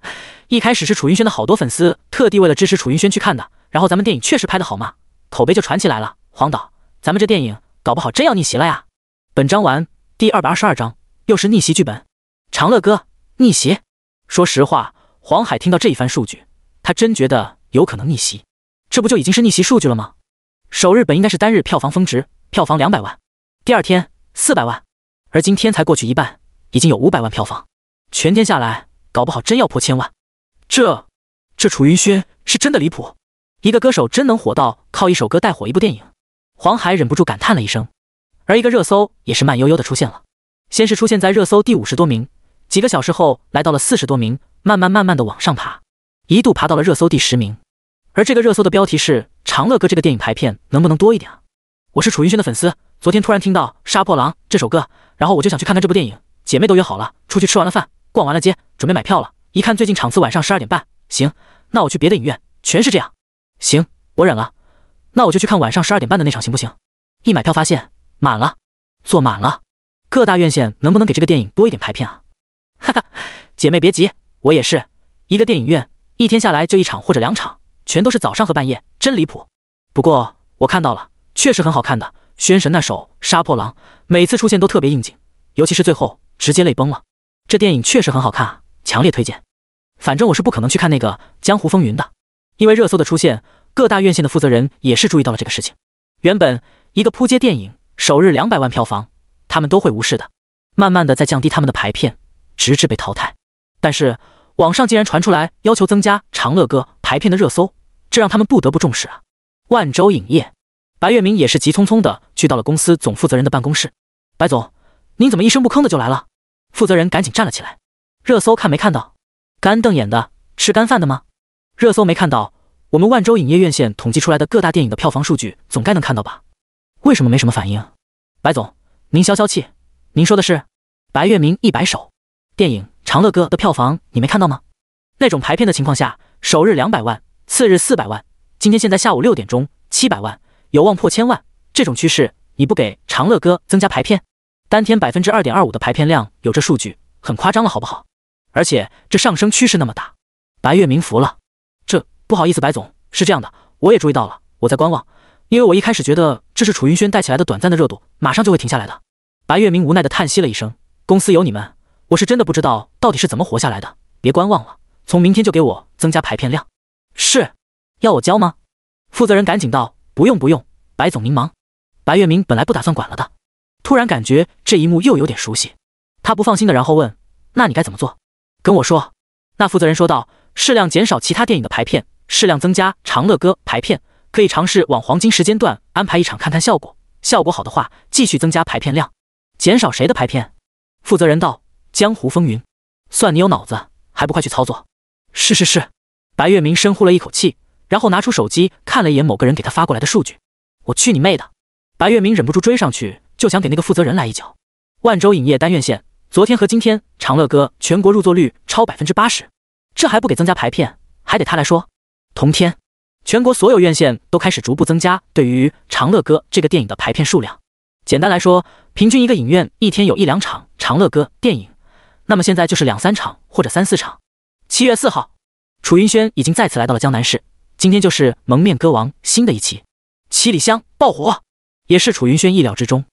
一开始是楚云轩的好多粉丝特地为了支持楚云轩去看的，然后咱们电影确实拍得好嘛，口碑就传起来了。黄导，咱们这电影搞不好真要逆袭了呀！本章完，第二百二十二章，又是逆袭剧本。长乐哥，逆袭！说实话，黄海听到这一番数据，他真觉得有可能逆袭。这不就已经是逆袭数据了吗？首日本应该是单日票房峰值，票房两百万。第二天四百万，而今天才过去一半，已经有五百万票房。全天下来，搞不好真要破千万。这，这楚云轩是真的离谱。一个歌手真能火到靠一首歌带火一部电影？黄海忍不住感叹了一声。而一个热搜也是慢悠悠的出现了，先是出现在热搜第五十多名。几个小时后，来到了四十多名，慢慢慢慢的往上爬，一度爬到了热搜第十名。而这个热搜的标题是“长乐哥这个电影排片能不能多一点啊？”我是楚云轩的粉丝，昨天突然听到《杀破狼》这首歌，然后我就想去看看这部电影。姐妹都约好了，出去吃完了饭，逛完了街，准备买票了。一看最近场次晚上十二点半，行，那我去别的影院。全是这样，行，我忍了，那我就去看晚上十二点半的那场行不行？一买票发现满了，坐满了。各大院线能不能给这个电影多一点排片啊？哈哈，姐妹别急，我也是一个电影院，一天下来就一场或者两场，全都是早上和半夜，真离谱。不过我看到了，确实很好看的。宣神那首《杀破狼》，每次出现都特别应景，尤其是最后直接泪崩了。这电影确实很好看啊，强烈推荐。反正我是不可能去看那个《江湖风云》的，因为热搜的出现，各大院线的负责人也是注意到了这个事情。原本一个扑街电影首日两百万票房，他们都会无视的，慢慢的在降低他们的排片。直至被淘汰，但是网上竟然传出来要求增加《长乐歌》排片的热搜，这让他们不得不重视啊！万州影业，白月明也是急匆匆的去到了公司总负责人的办公室。白总，您怎么一声不吭的就来了？负责人赶紧站了起来。热搜看没看到？干瞪眼的吃干饭的吗？热搜没看到，我们万州影业院线统计出来的各大电影的票房数据总该能看到吧？为什么没什么反应？白总，您消消气。您说的是？白月明一摆手。电影《长乐歌》的票房你没看到吗？那种排片的情况下，首日两百万，次日四百万，今天现在下午六点钟七百万，有望破千万。这种趋势你不给《长乐歌》增加排片，单天百分之二点二五的排片量，有这数据很夸张了，好不好？而且这上升趋势那么大，白月明服了。这不好意思，白总，是这样的，我也注意到了，我在观望，因为我一开始觉得这是楚云轩带起来的短暂的热度，马上就会停下来的。白月明无奈的叹息了一声，公司有你们。我是真的不知道到底是怎么活下来的，别观望了，从明天就给我增加排片量。是要我教吗？负责人赶紧道：“不用不用，白总您忙。”白月明本来不打算管了的，突然感觉这一幕又有点熟悉，他不放心的，然后问：“那你该怎么做？跟我说。”那负责人说道：“适量减少其他电影的排片，适量增加《长乐歌》排片，可以尝试往黄金时间段安排一场看看效果，效果好的话继续增加排片量，减少谁的排片？”负责人道。江湖风云，算你有脑子，还不快去操作！是是是。白月明深呼了一口气，然后拿出手机看了一眼某个人给他发过来的数据。我去你妹的！白月明忍不住追上去，就想给那个负责人来一脚。万州影业单院线昨天和今天，《长乐歌》全国入座率超百分之八十，这还不给增加排片，还得他来说。同天，全国所有院线都开始逐步增加对于《长乐歌》这个电影的排片数量。简单来说，平均一个影院一天有一两场《长乐歌》电影。那么现在就是两三场或者三四场。七月四号，楚云轩已经再次来到了江南市。今天就是《蒙面歌王》新的一期，《七里香》爆火，也是楚云轩意料之中。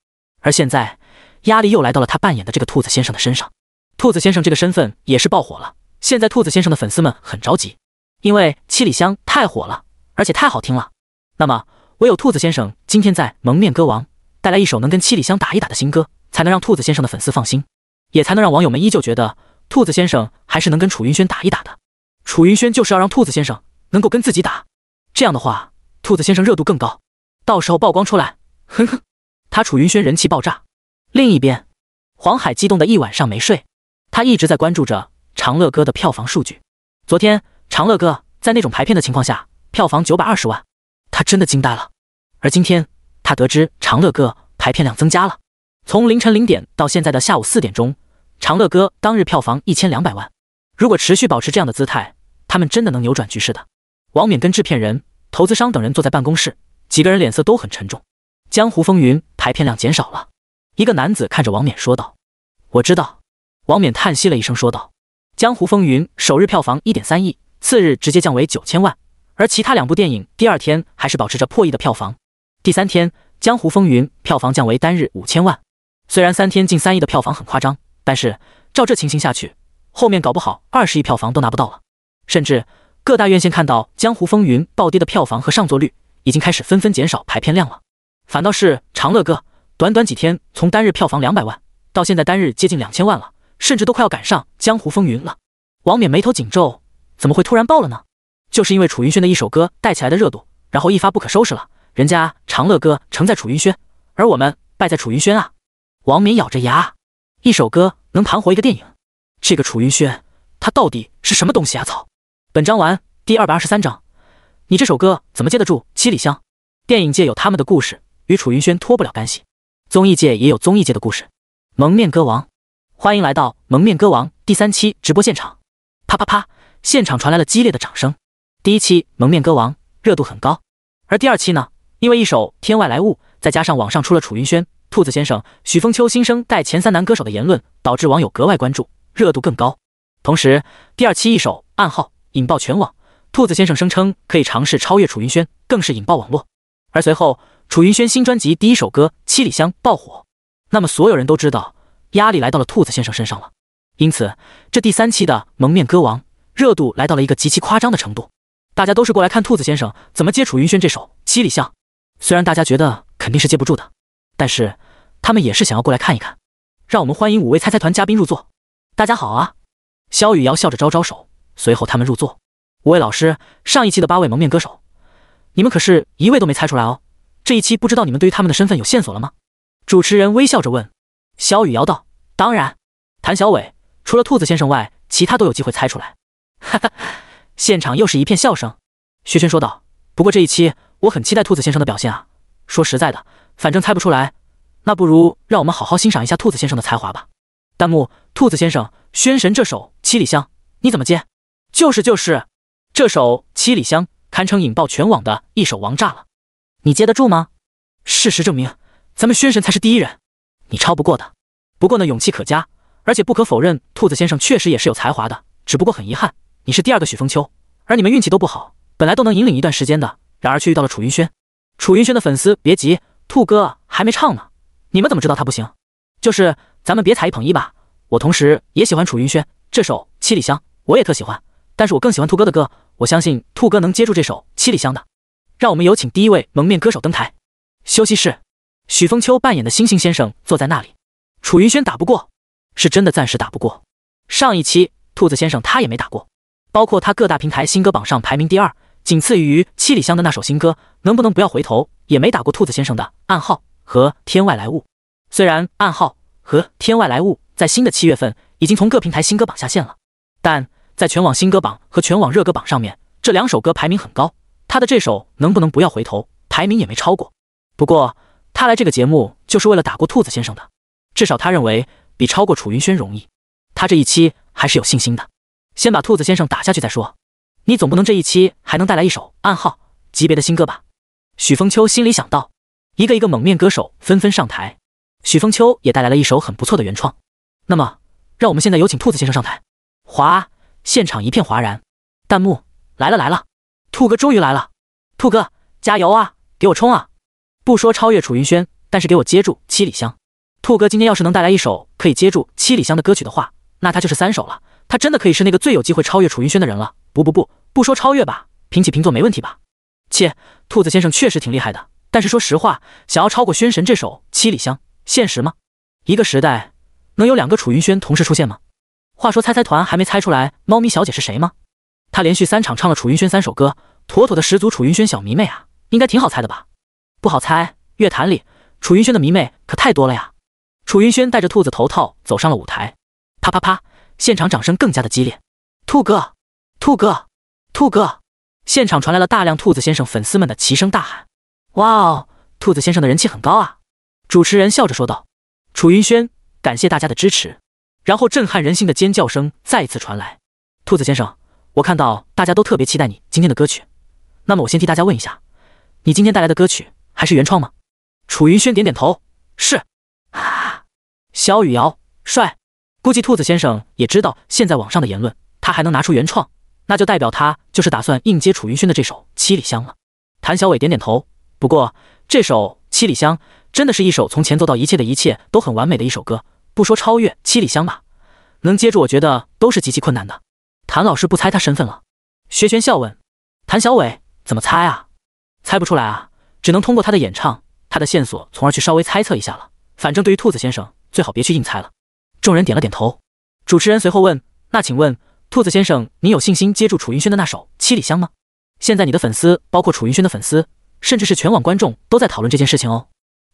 而现在，压力又来到了他扮演的这个兔子先生的身上。兔子先生这个身份也是爆火了。现在兔子先生的粉丝们很着急，因为《七里香》太火了，而且太好听了。那么唯有兔子先生今天在《蒙面歌王》带来一首能跟《七里香》打一打的新歌，才能让兔子先生的粉丝放心。也才能让网友们依旧觉得兔子先生还是能跟楚云轩打一打的。楚云轩就是要让兔子先生能够跟自己打，这样的话，兔子先生热度更高，到时候曝光出来，哼哼，他楚云轩人气爆炸。另一边，黄海激动的一晚上没睡，他一直在关注着长乐哥的票房数据。昨天长乐哥在那种排片的情况下，票房九百二十万，他真的惊呆了。而今天，他得知长乐哥排片量增加了。从凌晨零点到现在的下午四点钟，长乐歌当日票房一千两百万。如果持续保持这样的姿态，他们真的能扭转局势的。王冕跟制片人、投资商等人坐在办公室，几个人脸色都很沉重。江湖风云排片量减少了一个男子看着王冕说道：“我知道。”王冕叹息了一声说道：“江湖风云首日票房一点三亿，次日直接降为九千万，而其他两部电影第二天还是保持着破亿的票房，第三天江湖风云票房降为单日五千万。”虽然三天近三亿的票房很夸张，但是照这情形下去，后面搞不好二十亿票房都拿不到了。甚至各大院线看到《江湖风云》暴跌的票房和上座率，已经开始纷纷减少排片量了。反倒是《长乐歌》短短几天，从单日票房两百万到现在单日接近两千万了，甚至都快要赶上《江湖风云》了。王冕眉头紧皱：“怎么会突然爆了呢？就是因为楚云轩的一首歌带起来的热度，然后一发不可收拾了。人家长乐歌承载楚云轩，而我们败在楚云轩啊。”王敏咬着牙，一首歌能盘活一个电影。这个楚云轩，他到底是什么东西啊？草！本章完，第二百二十三章。你这首歌怎么接得住七里香？电影界有他们的故事，与楚云轩脱不了干系。综艺界也有综艺界的故事，《蒙面歌王》欢迎来到《蒙面歌王》第三期直播现场。啪啪啪，现场传来了激烈的掌声。第一期《蒙面歌王》热度很高，而第二期呢，因为一首《天外来物》，再加上网上出了楚云轩。兔子先生、许峰秋新生代前三男歌手的言论，导致网友格外关注，热度更高。同时，第二期一首《暗号》引爆全网。兔子先生声称可以尝试超越楚云轩，更是引爆网络。而随后，楚云轩新专辑第一首歌《七里香》爆火。那么，所有人都知道压力来到了兔子先生身上了。因此，这第三期的蒙面歌王热度来到了一个极其夸张的程度。大家都是过来看兔子先生怎么接楚云轩这首《七里香》，虽然大家觉得肯定是接不住的。但是，他们也是想要过来看一看。让我们欢迎五位猜猜团嘉宾入座。大家好啊！肖雨瑶笑着招招手，随后他们入座。五位老师，上一期的八位蒙面歌手，你们可是一位都没猜出来哦。这一期不知道你们对于他们的身份有线索了吗？主持人微笑着问。肖雨瑶道：“当然。”谭小伟，除了兔子先生外，其他都有机会猜出来。哈哈，现场又是一片笑声。薛轩说道：“不过这一期我很期待兔子先生的表现啊。说实在的。”反正猜不出来，那不如让我们好好欣赏一下兔子先生的才华吧。弹幕：兔子先生，宣神这首《七里香》你怎么接？就是就是，这首《七里香》堪称引爆全网的一首王炸了，你接得住吗？事实证明，咱们宣神才是第一人，你超不过的。不过呢，勇气可嘉，而且不可否认，兔子先生确实也是有才华的，只不过很遗憾，你是第二个许风秋，而你们运气都不好，本来都能引领一段时间的，然而却遇到了楚云轩。楚云轩的粉丝别急。兔哥还没唱呢，你们怎么知道他不行？就是咱们别踩一捧一吧。我同时也喜欢楚云轩这首《七里香》，我也特喜欢，但是我更喜欢兔哥的歌。我相信兔哥能接住这首《七里香》的。让我们有请第一位蒙面歌手登台。休息室，许峰秋扮演的星星先生坐在那里。楚云轩打不过，是真的暂时打不过。上一期兔子先生他也没打过，包括他各大平台新歌榜上排名第二。仅次于七里香的那首新歌，能不能不要回头？也没打过兔子先生的《暗号》和《天外来物》。虽然《暗号》和《天外来物》在新的七月份已经从各平台新歌榜下线了，但在全网新歌榜和全网热歌榜上面，这两首歌排名很高。他的这首《能不能不要回头》排名也没超过。不过他来这个节目就是为了打过兔子先生的，至少他认为比超过楚云轩容易。他这一期还是有信心的，先把兔子先生打下去再说。你总不能这一期还能带来一首暗号级别的新歌吧？许风秋心里想到。一个一个蒙面歌手纷纷上台，许风秋也带来了一首很不错的原创。那么，让我们现在有请兔子先生上台。哗！现场一片哗然，弹幕来了来了，兔哥终于来了，兔哥加油啊，给我冲啊！不说超越楚云轩，但是给我接住七里香。兔哥今天要是能带来一首可以接住七里香的歌曲的话，那他就是三首了。他真的可以是那个最有机会超越楚云轩的人了。不不不，不说超越吧，平起平坐没问题吧？切，兔子先生确实挺厉害的。但是说实话，想要超过轩神这首《七里香》，现实吗？一个时代能有两个楚云轩同时出现吗？话说猜猜团还没猜出来猫咪小姐是谁吗？她连续三场唱了楚云轩三首歌，妥妥的十足楚云轩小迷妹啊，应该挺好猜的吧？不好猜，乐坛里楚云轩的迷妹可太多了呀。楚云轩戴着兔子头套走上了舞台，啪啪啪。现场掌声更加的激烈，兔哥，兔哥，兔哥！现场传来了大量兔子先生粉丝们的齐声大喊：“哇哦，兔子先生的人气很高啊！”主持人笑着说道：“楚云轩，感谢大家的支持。”然后震撼人心的尖叫声再一次传来。兔子先生，我看到大家都特别期待你今天的歌曲，那么我先替大家问一下，你今天带来的歌曲还是原创吗？楚云轩点点头：“是。”啊！萧雨瑶，帅。估计兔子先生也知道现在网上的言论，他还能拿出原创，那就代表他就是打算硬接楚云轩的这首《七里香》了。谭小伟点点头，不过这首《七里香》真的是一首从前奏到一切的一切都很完美的一首歌，不说超越《七里香》吧，能接住我觉得都是极其困难的。谭老师不猜他身份了，薛泉笑问：“谭小伟怎么猜啊？猜不出来啊，只能通过他的演唱，他的线索，从而去稍微猜测一下了。反正对于兔子先生，最好别去硬猜了。”众人点了点头，主持人随后问：“那请问，兔子先生，你有信心接住楚云轩的那首《七里香》吗？现在你的粉丝，包括楚云轩的粉丝，甚至是全网观众都在讨论这件事情哦。”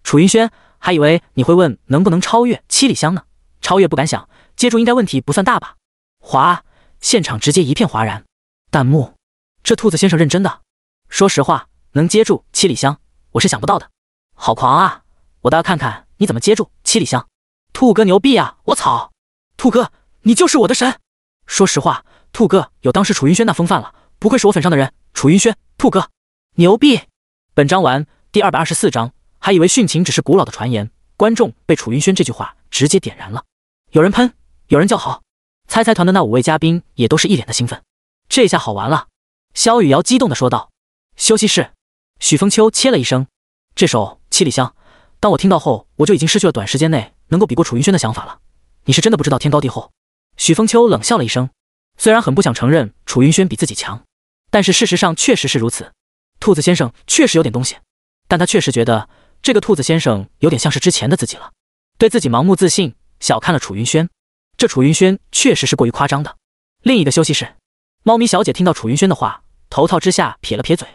楚云轩还以为你会问能不能超越《七里香》呢，超越不敢想，接住应该问题不算大吧？哗！现场直接一片哗然，弹幕：这兔子先生认真的？说实话，能接住《七里香》，我是想不到的。好狂啊！我倒要看看你怎么接住《七里香》。兔哥牛逼呀！我操，兔哥，你就是我的神！说实话，兔哥有当时楚云轩那风范了，不愧是我粉上的人。楚云轩，兔哥牛逼！本章完，第二百二十四章，还以为殉情只是古老的传言，观众被楚云轩这句话直接点燃了，有人喷，有人叫好，猜猜团的那五位嘉宾也都是一脸的兴奋，这下好玩了。肖雨瑶激动的说道。休息室，许风秋切了一声，这首七里香，当我听到后，我就已经失去了短时间内。能够比过楚云轩的想法了，你是真的不知道天高地厚。许风秋冷笑了一声，虽然很不想承认楚云轩比自己强，但是事实上确实是如此。兔子先生确实有点东西，但他确实觉得这个兔子先生有点像是之前的自己了，对自己盲目自信，小看了楚云轩。这楚云轩确实是过于夸张的。另一个休息室，猫咪小姐听到楚云轩的话，头套之下撇了撇嘴：“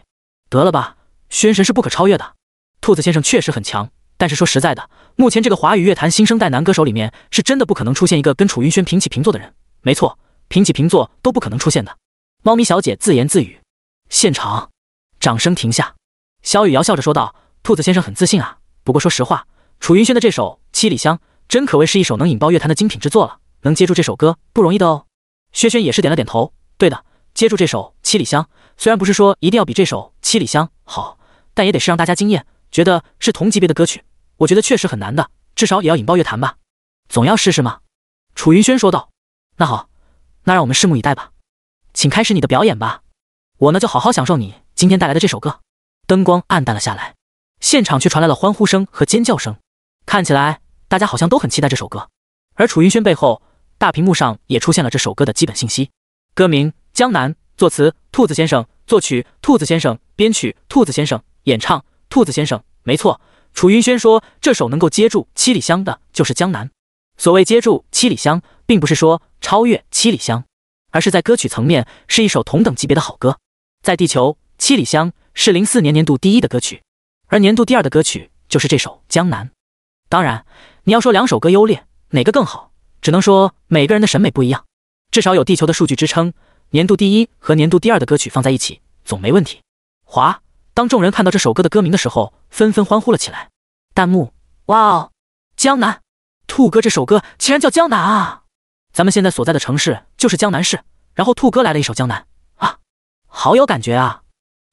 得了吧，轩神是不可超越的。兔子先生确实很强。”但是说实在的，目前这个华语乐坛新生代男歌手里面，是真的不可能出现一个跟楚云轩平起平坐的人。没错，平起平坐都不可能出现的。猫咪小姐自言自语。现场掌声停下。肖雨遥笑着说道：“兔子先生很自信啊，不过说实话，楚云轩的这首《七里香》真可谓是一首能引爆乐坛的精品之作了，能接住这首歌不容易的哦。”轩轩也是点了点头：“对的，接住这首《七里香》，虽然不是说一定要比这首《七里香》好，但也得是让大家惊艳。”觉得是同级别的歌曲，我觉得确实很难的，至少也要引爆乐坛吧，总要试试嘛。”楚云轩说道。“那好，那让我们拭目以待吧，请开始你的表演吧，我呢就好好享受你今天带来的这首歌。”灯光暗淡了下来，现场却传来了欢呼声和尖叫声，看起来大家好像都很期待这首歌。而楚云轩背后大屏幕上也出现了这首歌的基本信息：歌名《江南》，作词兔子先生，作曲兔子先生，编曲兔子先生，演唱。兔子先生，没错，楚云轩说，这首能够接住《七里香》的，就是《江南》。所谓接住《七里香》，并不是说超越《七里香》，而是在歌曲层面是一首同等级别的好歌。在地球，《七里香》是零四年年度第一的歌曲，而年度第二的歌曲就是这首《江南》。当然，你要说两首歌优劣，哪个更好，只能说每个人的审美不一样。至少有地球的数据支撑，年度第一和年度第二的歌曲放在一起，总没问题。华。当众人看到这首歌的歌名的时候，纷纷欢呼了起来。弹幕：哇哦，江南，兔哥这首歌竟然叫江南啊！咱们现在所在的城市就是江南市。然后兔哥来了一首江南啊，好有感觉啊！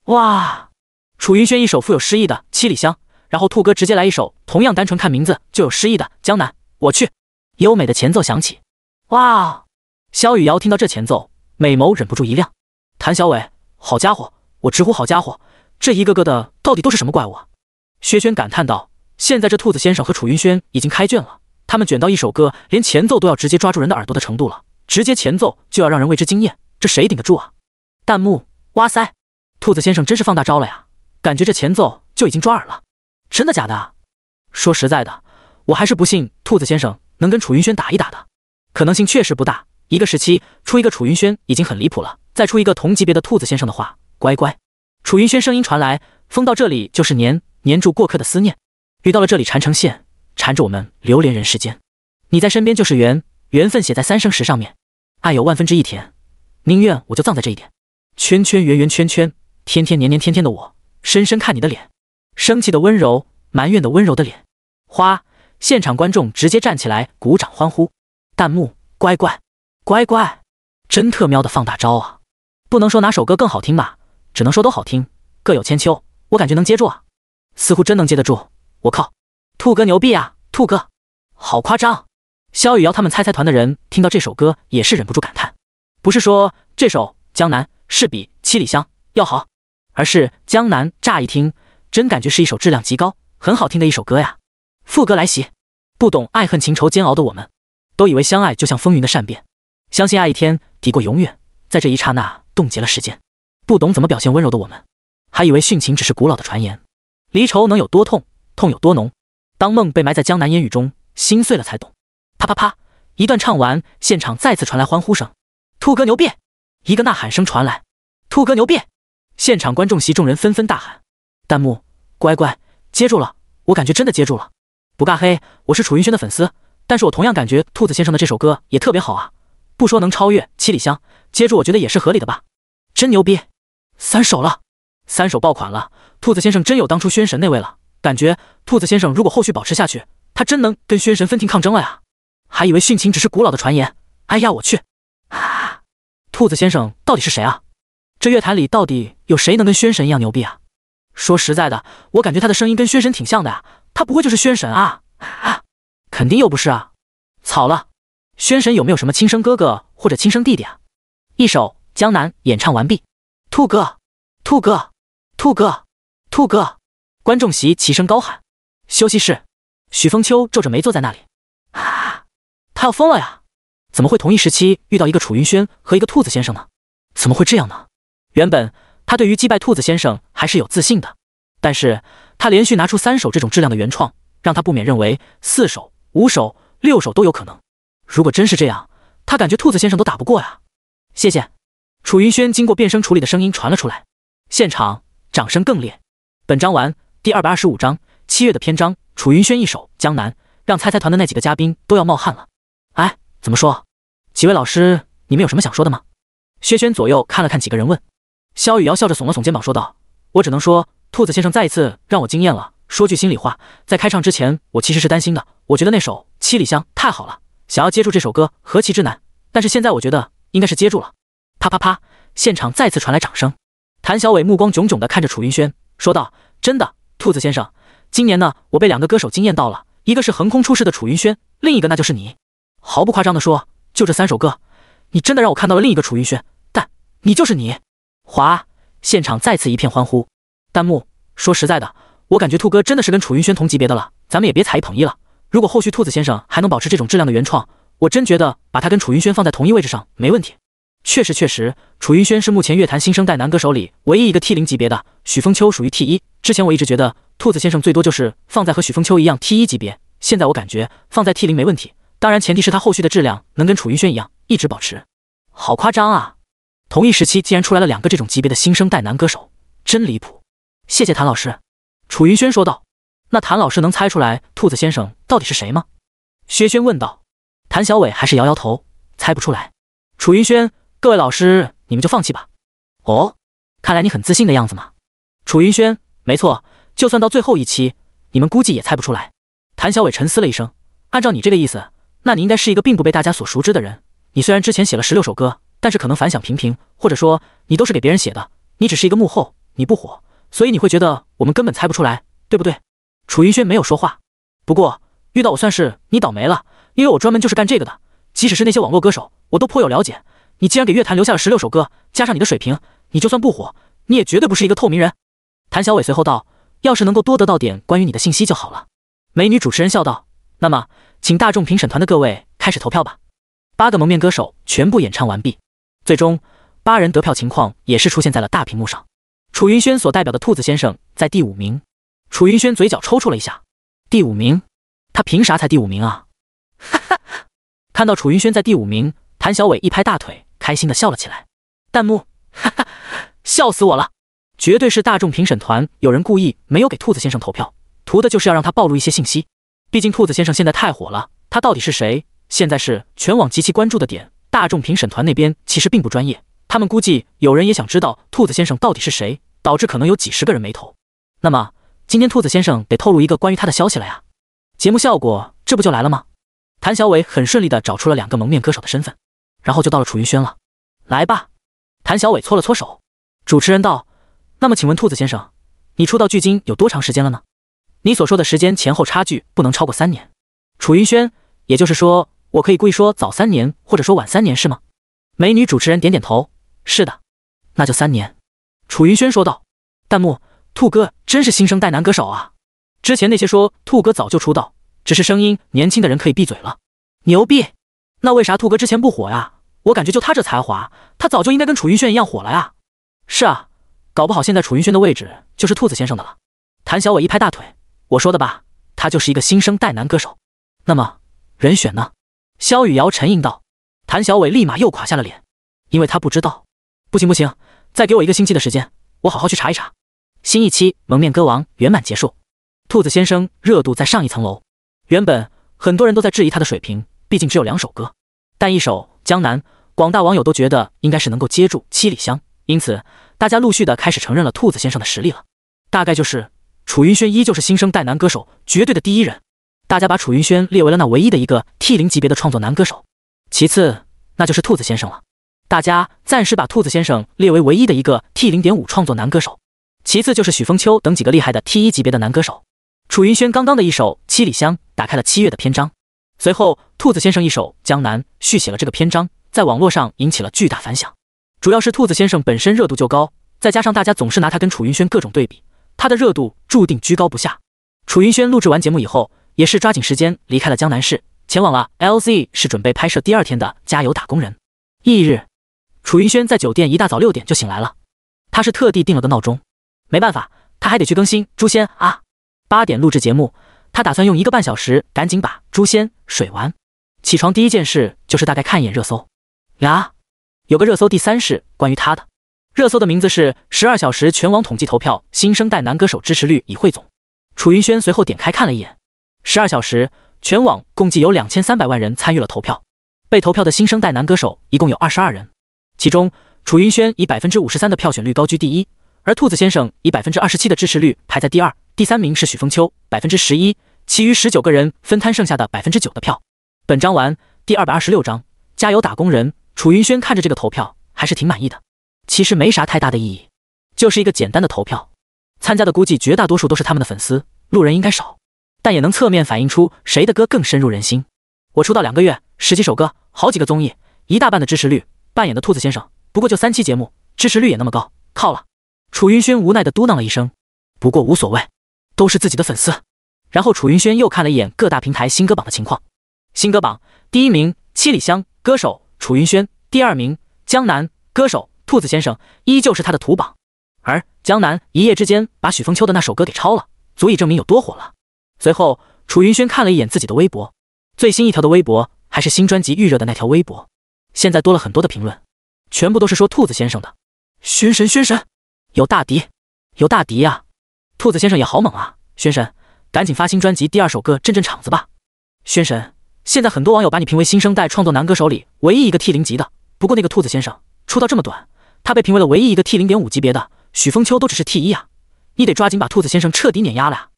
哇，楚云轩一首富有诗意的七里香，然后兔哥直接来一首同样单纯，看名字就有诗意的江南。我去，优美的前奏响起，哇！萧雨瑶听到这前奏，美眸忍不住一亮。谭小伟，好家伙，我直呼好家伙！这一个个的到底都是什么怪物？啊？薛轩感叹道：“现在这兔子先生和楚云轩已经开卷了，他们卷到一首歌连前奏都要直接抓住人的耳朵的程度了，直接前奏就要让人为之惊艳，这谁顶得住啊？”弹幕：哇塞，兔子先生真是放大招了呀！感觉这前奏就已经抓耳了。真的假的？说实在的，我还是不信兔子先生能跟楚云轩打一打的，可能性确实不大。一个时期出一个楚云轩已经很离谱了，再出一个同级别的兔子先生的话，乖乖。楚云轩声音传来：“风到这里就是粘粘住过客的思念；雨到了这里缠成线，缠着我们流连人世间。你在身边就是缘，缘分写在三生石上面。爱有万分之一甜，宁愿我就葬在这一点。圈圈圆圆圈圈，天天年年天天的我，深深看你的脸，生气的温柔，埋怨的温柔的脸。花，现场观众直接站起来鼓掌欢呼，弹幕：乖乖，乖乖，真特喵的放大招啊！不能说哪首歌更好听吧。”只能说都好听，各有千秋。我感觉能接住啊，似乎真能接得住。我靠，兔哥牛逼啊！兔哥，好夸张！肖雨瑶他们猜猜团的人听到这首歌也是忍不住感叹：不是说这首《江南》是比《七里香》要好，而是《江南》乍一听真感觉是一首质量极高、很好听的一首歌呀。副歌来袭，不懂爱恨情仇煎熬的我们，都以为相爱就像风云的善变，相信爱一天抵过永远，在这一刹那冻结了时间。不懂怎么表现温柔的我们，还以为殉情只是古老的传言。离愁能有多痛，痛有多浓？当梦被埋在江南烟雨中，心碎了才懂。啪啪啪，一段唱完，现场再次传来欢呼声。兔哥牛逼！一个呐喊声传来，兔哥牛逼！现场观众席众人纷纷大喊。弹幕：乖乖，接住了！我感觉真的接住了。不尬黑，我是楚云轩的粉丝，但是我同样感觉兔子先生的这首歌也特别好啊。不说能超越七里香，接住我觉得也是合理的吧。真牛逼！三首了，三首爆款了，兔子先生真有当初宣神那位了。感觉兔子先生如果后续保持下去，他真能跟宣神分庭抗争了呀！还以为殉情只是古老的传言，哎呀我去！啊，兔子先生到底是谁啊？这乐坛里到底有谁能跟宣神一样牛逼啊？说实在的，我感觉他的声音跟宣神挺像的呀，他不会就是宣神啊？啊，肯定又不是啊！草了，宣神有没有什么亲生哥哥或者亲生弟弟啊？一首《江南》演唱完毕。兔哥，兔哥，兔哥，兔哥！观众席齐声高喊。休息室，许风秋皱着眉坐在那里。啊！他要疯了呀！怎么会同一时期遇到一个楚云轩和一个兔子先生呢？怎么会这样呢？原本他对于击败兔子先生还是有自信的，但是他连续拿出三首这种质量的原创，让他不免认为四首、五首、六首都有可能。如果真是这样，他感觉兔子先生都打不过呀！谢谢。楚云轩经过变声处理的声音传了出来，现场掌声更烈。本章完，第二百二十五章七月的篇章。楚云轩一首《江南》，让猜猜团的那几个嘉宾都要冒汗了。哎，怎么说？几位老师，你们有什么想说的吗？薛轩左右看了看几个人，问。肖雨瑶笑着耸了耸肩膀，说道：“我只能说，兔子先生再一次让我惊艳了。说句心里话，在开唱之前，我其实是担心的。我觉得那首《七里香》太好了，想要接住这首歌何其之难。但是现在，我觉得应该是接住了。”啪啪啪！现场再次传来掌声。谭小伟目光炯炯地看着楚云轩，说道：“真的，兔子先生，今年呢，我被两个歌手惊艳到了，一个是横空出世的楚云轩，另一个那就是你。毫不夸张地说，就这三首歌，你真的让我看到了另一个楚云轩。但你就是你。”哗！现场再次一片欢呼。弹幕说：“实在的，我感觉兔哥真的是跟楚云轩同级别的了。咱们也别踩一捧一了。如果后续兔子先生还能保持这种质量的原创，我真觉得把他跟楚云轩放在同一位置上没问题。”确实，确实，楚云轩是目前乐坛新生代男歌手里唯一一个 T 零级别的，许风秋属于 T 一。之前我一直觉得兔子先生最多就是放在和许风秋一样 T 一级别，现在我感觉放在 T 零没问题。当然，前提是他后续的质量能跟楚云轩一样一直保持。好夸张啊！同一时期竟然出来了两个这种级别的新生代男歌手，真离谱。谢谢谭老师。楚云轩说道。那谭老师能猜出来兔子先生到底是谁吗？薛轩问道。谭小伟还是摇摇头，猜不出来。楚云轩。各位老师，你们就放弃吧。哦，看来你很自信的样子嘛。楚云轩，没错，就算到最后一期，你们估计也猜不出来。谭小伟沉思了一声，按照你这个意思，那你应该是一个并不被大家所熟知的人。你虽然之前写了十六首歌，但是可能反响平平，或者说你都是给别人写的，你只是一个幕后，你不火，所以你会觉得我们根本猜不出来，对不对？楚云轩没有说话。不过遇到我算是你倒霉了，因为我专门就是干这个的，即使是那些网络歌手，我都颇有了解。你既然给乐坛留下了十六首歌，加上你的水平，你就算不火，你也绝对不是一个透明人。谭小伟随后道：“要是能够多得到点关于你的信息就好了。”美女主持人笑道：“那么，请大众评审团的各位开始投票吧。”八个蒙面歌手全部演唱完毕，最终八人得票情况也是出现在了大屏幕上。楚云轩所代表的兔子先生在第五名。楚云轩嘴角抽搐了一下：“第五名？他凭啥才第五名啊？”哈哈！看到楚云轩在第五名，谭小伟一拍大腿。开心的笑了起来，弹幕哈哈，笑死我了！绝对是大众评审团有人故意没有给兔子先生投票，图的就是要让他暴露一些信息。毕竟兔子先生现在太火了，他到底是谁？现在是全网极其关注的点。大众评审团那边其实并不专业，他们估计有人也想知道兔子先生到底是谁，导致可能有几十个人没投。那么今天兔子先生得透露一个关于他的消息了呀，节目效果这不就来了吗？谭小伟很顺利的找出了两个蒙面歌手的身份。然后就到了楚云轩了，来吧，谭小伟搓了搓手。主持人道：“那么请问兔子先生，你出道距今有多长时间了呢？你所说的时间前后差距不能超过三年。”楚云轩，也就是说，我可以故意说早三年，或者说晚三年，是吗？”美女主持人点点头：“是的，那就三年。”楚云轩说道。弹幕：兔哥真是新生代男歌手啊！之前那些说兔哥早就出道，只是声音年轻的人可以闭嘴了。牛逼！那为啥兔哥之前不火呀？我感觉就他这才华，他早就应该跟楚云轩一样火了啊！是啊，搞不好现在楚云轩的位置就是兔子先生的了。谭小伟一拍大腿：“我说的吧，他就是一个新生代男歌手。”那么人选呢？萧雨瑶沉吟道。谭小伟立马又垮下了脸，因为他不知道。不行不行，再给我一个星期的时间，我好好去查一查。新一期《蒙面歌王》圆满结束，兔子先生热度再上一层楼。原本很多人都在质疑他的水平，毕竟只有两首歌，但一首《江南》。广大网友都觉得应该是能够接住《七里香》，因此大家陆续的开始承认了兔子先生的实力了。大概就是楚云轩依旧是新生代男歌手绝对的第一人，大家把楚云轩列为了那唯一的一个 T 零级别的创作男歌手。其次那就是兔子先生了，大家暂时把兔子先生列为唯一的一个 T 零点五创作男歌手。其次就是许风秋等几个厉害的 T 一级别的男歌手。楚云轩刚刚的一首《七里香》打开了七月的篇章，随后兔子先生一首《江南》续写了这个篇章。在网络上引起了巨大反响，主要是兔子先生本身热度就高，再加上大家总是拿他跟楚云轩各种对比，他的热度注定居高不下。楚云轩录制完节目以后，也是抓紧时间离开了江南市，前往了 LZ，是准备拍摄第二天的《加油打工人》。翌日，楚云轩在酒店一大早六点就醒来了，他是特地定了个闹钟，没办法，他还得去更新《诛仙》啊。八点录制节目，他打算用一个半小时赶紧把《诛仙》水完。起床第一件事就是大概看一眼热搜。呀，有个热搜第三是关于他的，热搜的名字是《十二小时全网统计投票新生代男歌手支持率已汇总》。楚云轩随后点开看了一眼，十二小时全网共计有两千三百万人参与了投票，被投票的新生代男歌手一共有二十二人，其中楚云轩以百分之五十三的票选率高居第一，而兔子先生以百分之二十七的支持率排在第二，第三名是许风秋百分之十一，其余十九个人分摊剩下的百分之九的票。本章完，第二百二十六章，加油打工人。楚云轩看着这个投票，还是挺满意的。其实没啥太大的意义，就是一个简单的投票。参加的估计绝大多数都是他们的粉丝，路人应该少，但也能侧面反映出谁的歌更深入人心。我出道两个月，十几首歌，好几个综艺，一大半的支持率。扮演的兔子先生，不过就三期节目，支持率也那么高，靠了。楚云轩无奈的嘟囔了一声。不过无所谓，都是自己的粉丝。然后楚云轩又看了一眼各大平台新歌榜的情况。新歌榜第一名，《七里香》，歌手。楚云轩第二名，江南歌手兔子先生依旧是他的土榜，而江南一夜之间把许风秋的那首歌给抄了，足以证明有多火了。随后，楚云轩看了一眼自己的微博，最新一条的微博还是新专辑预热的那条微博，现在多了很多的评论，全部都是说兔子先生的。轩神，轩神，有大敌，有大敌呀！兔子先生也好猛啊！轩神，赶紧发新专辑第二首歌，震震场子吧！轩神。现在很多网友把你评为新生代创作男歌手里唯一一个 T 零级的。不过那个兔子先生出道这么短，他被评为了唯一一个 T 零点五级别的。许风秋都只是 T 一啊，你得抓紧把兔子先生彻底碾压了呀，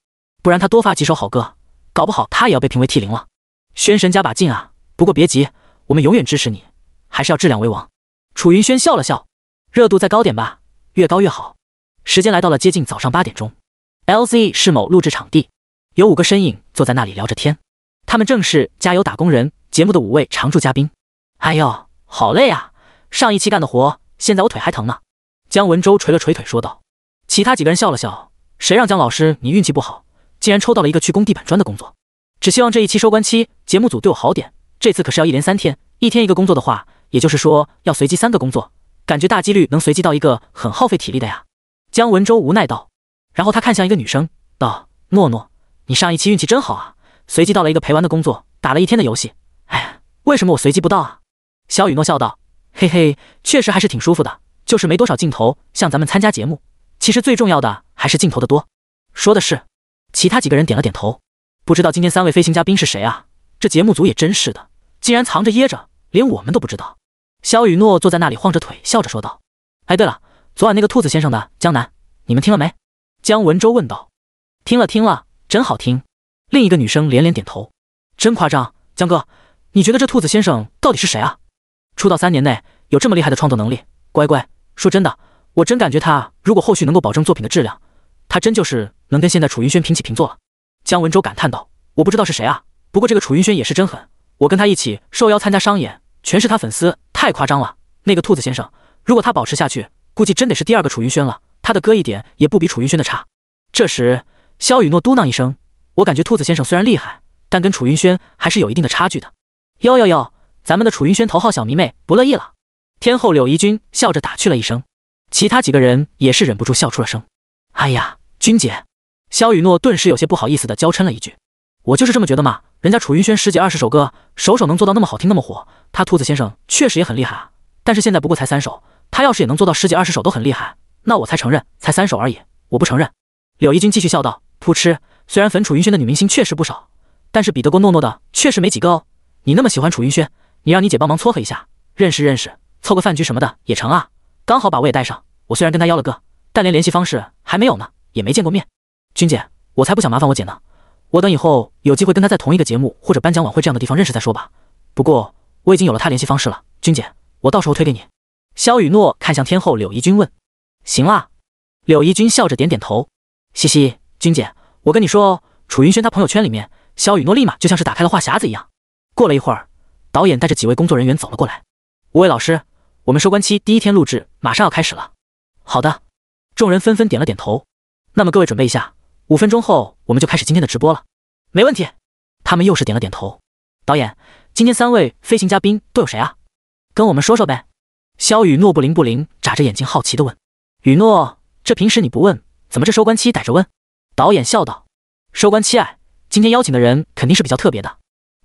不然他多发几首好歌，搞不好他也要被评为 T 零了。轩神加把劲啊！不过别急，我们永远支持你。还是要质量为王。楚云轩笑了笑，热度再高点吧，越高越好。时间来到了接近早上八点钟，LZ 是某录制场地，有五个身影坐在那里聊着天。他们正是《加油打工人》节目的五位常驻嘉宾。哎呦，好累啊！上一期干的活，现在我腿还疼呢。姜文洲捶了捶腿说道。其他几个人笑了笑，谁让姜老师你运气不好，竟然抽到了一个去工地板砖的工作。只希望这一期收官期，节目组对我好点。这次可是要一连三天，一天一个工作的话，也就是说要随机三个工作，感觉大几率能随机到一个很耗费体力的呀。姜文洲无奈道。然后他看向一个女生，道：“诺诺，你上一期运气真好啊。”随机到了一个陪玩的工作，打了一天的游戏。哎呀，为什么我随机不到啊？肖雨诺笑道：“嘿嘿，确实还是挺舒服的，就是没多少镜头，像咱们参加节目。其实最重要的还是镜头的多。”说的是，其他几个人点了点头。不知道今天三位飞行嘉宾是谁啊？这节目组也真是的，竟然藏着掖着，连我们都不知道。肖雨诺坐在那里晃着腿，笑着说道：“哎，对了，昨晚那个兔子先生的江南，你们听了没？”姜文洲问道：“听了听了，真好听。”另一个女生连连点头，真夸张，江哥，你觉得这兔子先生到底是谁啊？出道三年内有这么厉害的创作能力，乖乖，说真的，我真感觉他如果后续能够保证作品的质量，他真就是能跟现在楚云轩平起平坐了。江文洲感叹道：“我不知道是谁啊，不过这个楚云轩也是真狠，我跟他一起受邀参加商演，全是他粉丝，太夸张了。那个兔子先生，如果他保持下去，估计真得是第二个楚云轩了。他的歌一点也不比楚云轩的差。”这时，肖雨诺嘟囔一声。我感觉兔子先生虽然厉害，但跟楚云轩还是有一定的差距的。哟哟哟，咱们的楚云轩头号小迷妹不乐意了。天后柳依君笑着打趣了一声，其他几个人也是忍不住笑出了声。哎呀，君姐，肖雨诺顿时有些不好意思的娇嗔了一句：“我就是这么觉得嘛，人家楚云轩十几二十首歌，首首能做到那么好听那么火，他兔子先生确实也很厉害啊。但是现在不过才三首，他要是也能做到十几二十首都很厉害，那我才承认，才三首而已，我不承认。”柳依君继续笑道：“扑哧。”虽然粉楚云轩的女明星确实不少，但是比得过诺诺的确实没几个哦。你那么喜欢楚云轩，你让你姐帮忙撮合一下，认识认识，凑个饭局什么的也成啊。刚好把我也带上，我虽然跟他邀了个，但连联系方式还没有呢，也没见过面。君姐，我才不想麻烦我姐呢。我等以后有机会跟她在同一个节目或者颁奖晚会这样的地方认识再说吧。不过我已经有了他联系方式了，君姐，我到时候推给你。肖雨诺看向天后柳一君问：“行啊。”柳一君笑着点点头：“嘻嘻，君姐。”我跟你说哦，楚云轩他朋友圈里面，肖雨诺立马就像是打开了话匣子一样。过了一会儿，导演带着几位工作人员走了过来。五位老师，我们收官期第一天录制马上要开始了。好的，众人纷纷点了点头。那么各位准备一下，五分钟后我们就开始今天的直播了。没问题。他们又是点了点头。导演，今天三位飞行嘉宾都有谁啊？跟我们说说呗。肖雨诺不灵不灵眨着眼睛好奇的问。雨诺，这平时你不问，怎么这收官期逮着问？导演笑道：“收官期哎，今天邀请的人肯定是比较特别的。”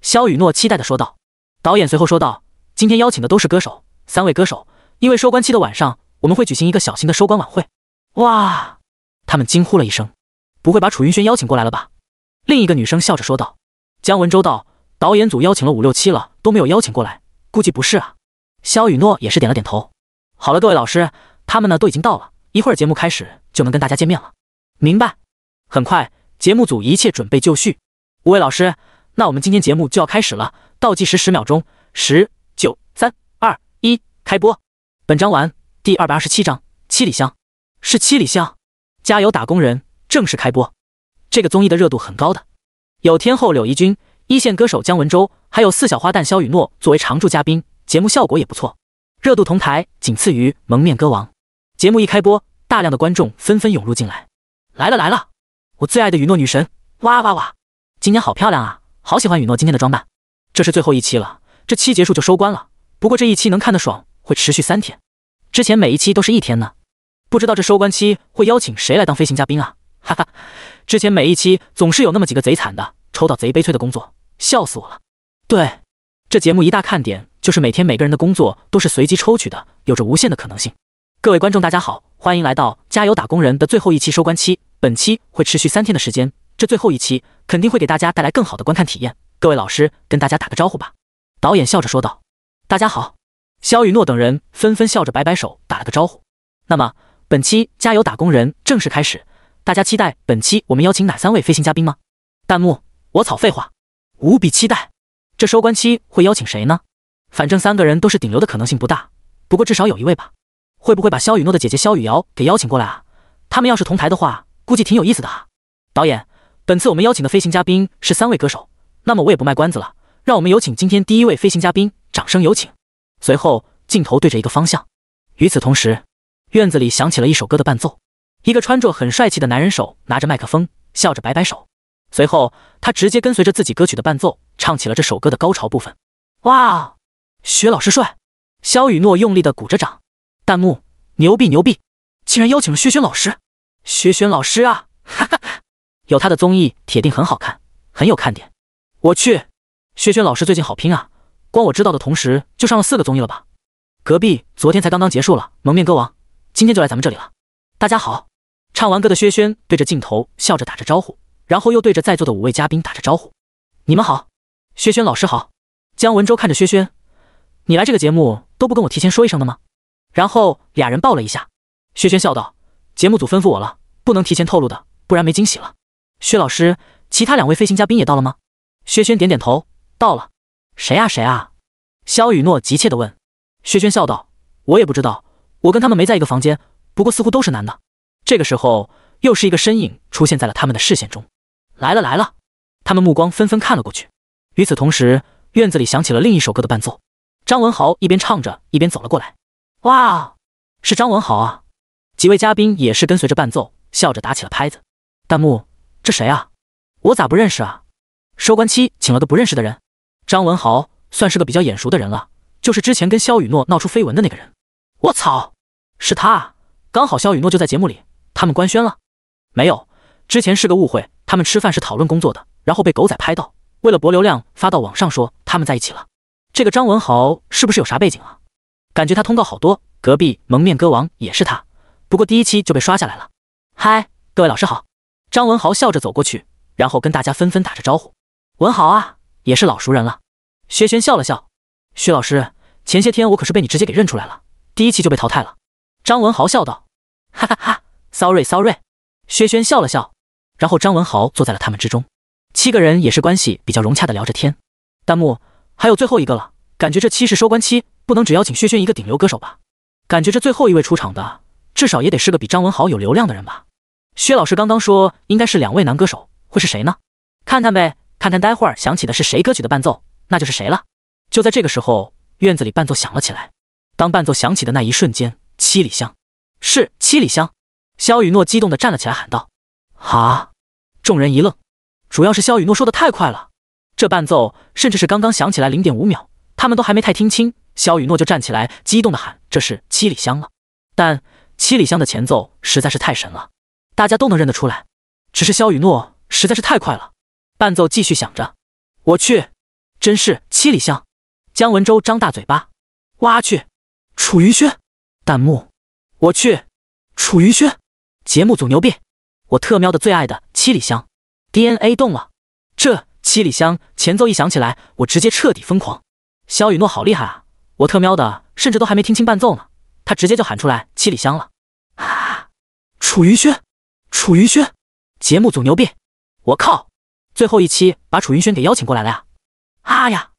肖雨诺期待的说道。导演随后说道：“今天邀请的都是歌手，三位歌手，因为收官期的晚上，我们会举行一个小型的收官晚会。”哇！他们惊呼了一声：“不会把楚云轩邀请过来了吧？”另一个女生笑着说道。姜文洲道：“导演组邀请了五六七了，都没有邀请过来，估计不是啊。”肖雨诺也是点了点头。好了，各位老师，他们呢都已经到了，一会儿节目开始就能跟大家见面了。明白。很快，节目组一切准备就绪。五位老师，那我们今天节目就要开始了，倒计时十秒钟，十九、三、二、一，开播！本章完，第二百二十七章《七里香》是七里香，加油打工人正式开播。这个综艺的热度很高的，有天后柳依君、一线歌手姜文洲，还有四小花旦肖雨诺作为常驻嘉宾，节目效果也不错，热度同台仅次于《蒙面歌王》。节目一开播，大量的观众纷纷涌入进来，来了来了！我最爱的雨诺女神，哇哇哇！今天好漂亮啊，好喜欢雨诺今天的装扮。这是最后一期了，这期结束就收官了。不过这一期能看得爽，会持续三天。之前每一期都是一天呢。不知道这收官期会邀请谁来当飞行嘉宾啊？哈哈，之前每一期总是有那么几个贼惨的，抽到贼悲催的工作，笑死我了。对，这节目一大看点就是每天每个人的工作都是随机抽取的，有着无限的可能性。各位观众，大家好，欢迎来到《加油打工人》的最后一期收官期。本期会持续三天的时间，这最后一期肯定会给大家带来更好的观看体验。各位老师跟大家打个招呼吧。导演笑着说道：“大家好。”肖雨诺等人纷纷笑着摆摆手，打了个招呼。那么，本期《加油打工人》正式开始，大家期待本期我们邀请哪三位飞行嘉宾吗？弹幕：我草，废话，无比期待。这收官期会邀请谁呢？反正三个人都是顶流的可能性不大，不过至少有一位吧。会不会把萧雨诺的姐姐萧雨瑶给邀请过来啊？他们要是同台的话，估计挺有意思的。啊。导演，本次我们邀请的飞行嘉宾是三位歌手，那么我也不卖关子了，让我们有请今天第一位飞行嘉宾，掌声有请。随后镜头对着一个方向，与此同时，院子里响起了一首歌的伴奏，一个穿着很帅气的男人手拿着麦克风，笑着摆摆手，随后他直接跟随着自己歌曲的伴奏，唱起了这首歌的高潮部分。哇，薛老师帅！肖雨诺用力的鼓着掌。弹幕牛逼牛逼，竟然邀请了薛轩老师！薛轩老师啊，哈哈，有他的综艺铁定很好看，很有看点。我去，薛轩老师最近好拼啊，光我知道的同时就上了四个综艺了吧？隔壁昨天才刚刚结束了《蒙面歌王》，今天就来咱们这里了。大家好，唱完歌的薛轩对着镜头笑着打着招呼，然后又对着在座的五位嘉宾打着招呼：“你们好，薛轩老师好。”姜文洲看着薛轩：“你来这个节目都不跟我提前说一声的吗？”然后俩人抱了一下，薛轩笑道：“节目组吩咐我了，不能提前透露的，不然没惊喜了。”薛老师，其他两位飞行嘉宾也到了吗？”薛轩点点头：“到了。”“谁啊？谁啊？”肖雨诺急切的问。薛轩笑道：“我也不知道，我跟他们没在一个房间，不过似乎都是男的。”这个时候，又是一个身影出现在了他们的视线中，“来了来了！”他们目光纷纷看了过去。与此同时，院子里响起了另一首歌的伴奏，张文豪一边唱着，一边走了过来。哇，是张文豪啊！几位嘉宾也是跟随着伴奏，笑着打起了拍子。弹幕：这谁啊？我咋不认识啊？收官期请了个不认识的人。张文豪算是个比较眼熟的人了，就是之前跟肖雨诺闹出绯闻的那个人。我操，是他！刚好肖雨诺就在节目里，他们官宣了？没有，之前是个误会。他们吃饭是讨论工作的，然后被狗仔拍到，为了博流量发到网上说他们在一起了。这个张文豪是不是有啥背景啊？感觉他通告好多，隔壁蒙面歌王也是他，不过第一期就被刷下来了。嗨，各位老师好！张文豪笑着走过去，然后跟大家纷纷打着招呼。文豪啊，也是老熟人了。薛轩笑了笑。薛老师，前些天我可是被你直接给认出来了，第一期就被淘汰了。张文豪笑道。哈哈哈，s sorry o r r y。”薛轩笑了笑，然后张文豪坐在了他们之中。七个人也是关系比较融洽的聊着天。弹幕还有最后一个了。感觉这期是收官期，不能只邀请薛轩一个顶流歌手吧？感觉这最后一位出场的，至少也得是个比张文豪有流量的人吧？薛老师刚刚说应该是两位男歌手，会是谁呢？看看呗，看看待会儿响起的是谁歌曲的伴奏，那就是谁了。就在这个时候，院子里伴奏响了起来。当伴奏响起的那一瞬间，《七里香》是《七里香》，肖雨诺激动地站了起来喊道：“啊！”众人一愣，主要是肖雨诺说的太快了，这伴奏甚至是刚刚响起来零点五秒。他们都还没太听清，肖雨诺就站起来，激动的喊：“这是七里香了！”但七里香的前奏实在是太神了，大家都能认得出来。只是肖雨诺实在是太快了，伴奏继续响着。我去，真是七里香！姜文洲张大嘴巴。哇去！楚云轩！弹幕：我去！楚云轩！节目组牛逼！我特喵的最爱的七里香！DNA 动了！这七里香前奏一响起来，我直接彻底疯狂。肖雨诺好厉害啊！我特喵的，甚至都还没听清伴奏呢，他直接就喊出来“七里香”了。啊！楚云轩，楚云轩，节目组牛逼！我靠，最后一期把楚云轩给邀请过来了呀！啊呀，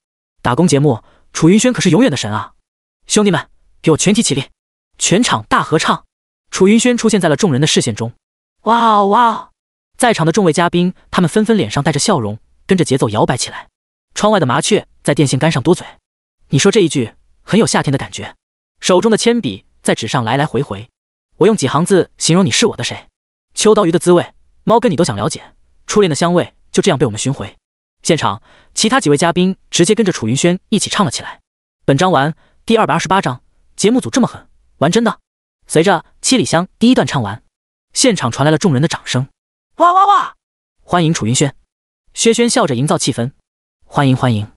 打工节目，楚云轩可是永远的神啊！兄弟们，给我全体起立！全场大合唱。楚云轩出现在了众人的视线中。哇哇！在场的众位嘉宾，他们纷纷脸上带着笑容，跟着节奏摇摆起来。窗外的麻雀。在电线杆上多嘴，你说这一句很有夏天的感觉。手中的铅笔在纸上来来回回，我用几行字形容你是我的谁？秋刀鱼的滋味，猫跟你都想了解。初恋的香味就这样被我们寻回。现场其他几位嘉宾直接跟着楚云轩一起唱了起来。本章完，第二百二十八章。节目组这么狠，玩真的？随着七里香第一段唱完，现场传来了众人的掌声。哇哇哇！欢迎楚云轩。薛轩笑着营造气氛，欢迎欢迎。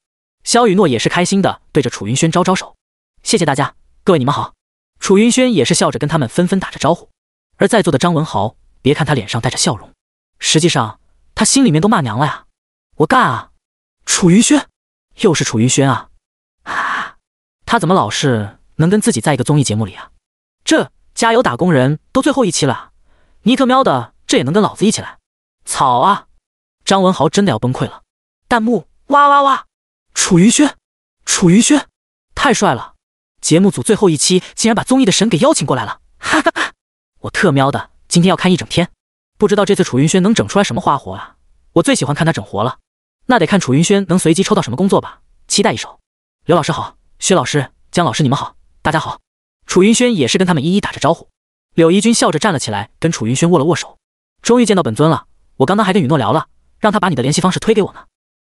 萧雨诺也是开心的，对着楚云轩招招手：“谢谢大家，各位你们好。”楚云轩也是笑着跟他们纷纷打着招呼。而在座的张文豪，别看他脸上带着笑容，实际上他心里面都骂娘了呀！我干啊！楚云轩，又是楚云轩啊！啊！他怎么老是能跟自己在一个综艺节目里啊？这加油打工人都最后一期了，你特喵的这也能跟老子一起来？草啊！张文豪真的要崩溃了！弹幕：哇哇哇！楚云轩，楚云轩，太帅了！节目组最后一期竟然把综艺的神给邀请过来了，哈哈哈！我特喵的，今天要看一整天。不知道这次楚云轩能整出来什么花活啊？我最喜欢看他整活了。那得看楚云轩能随机抽到什么工作吧？期待一手。刘老师好，薛老师，江老师你们好，大家好。楚云轩也是跟他们一一打着招呼。柳依君笑着站了起来，跟楚云轩握了握手。终于见到本尊了，我刚刚还跟雨诺聊了，让他把你的联系方式推给我呢。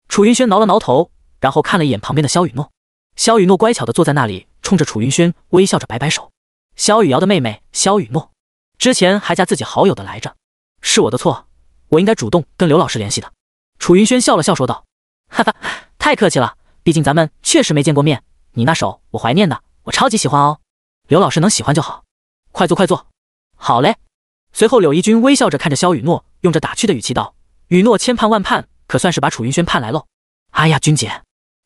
楚云轩挠了挠头。然后看了一眼旁边的萧雨诺，萧雨诺乖巧的坐在那里，冲着楚云轩微笑着摆摆手。萧雨瑶的妹妹萧雨诺，之前还加自己好友的来着，是我的错，我应该主动跟刘老师联系的。楚云轩笑了笑说道：“哈哈，太客气了，毕竟咱们确实没见过面。你那首我怀念的，我超级喜欢哦。刘老师能喜欢就好，快坐快坐，好嘞。”随后柳一军微笑着看着萧雨诺，用着打趣的语气道：“雨诺千盼万盼，可算是把楚云轩盼来喽。哎呀，君姐。”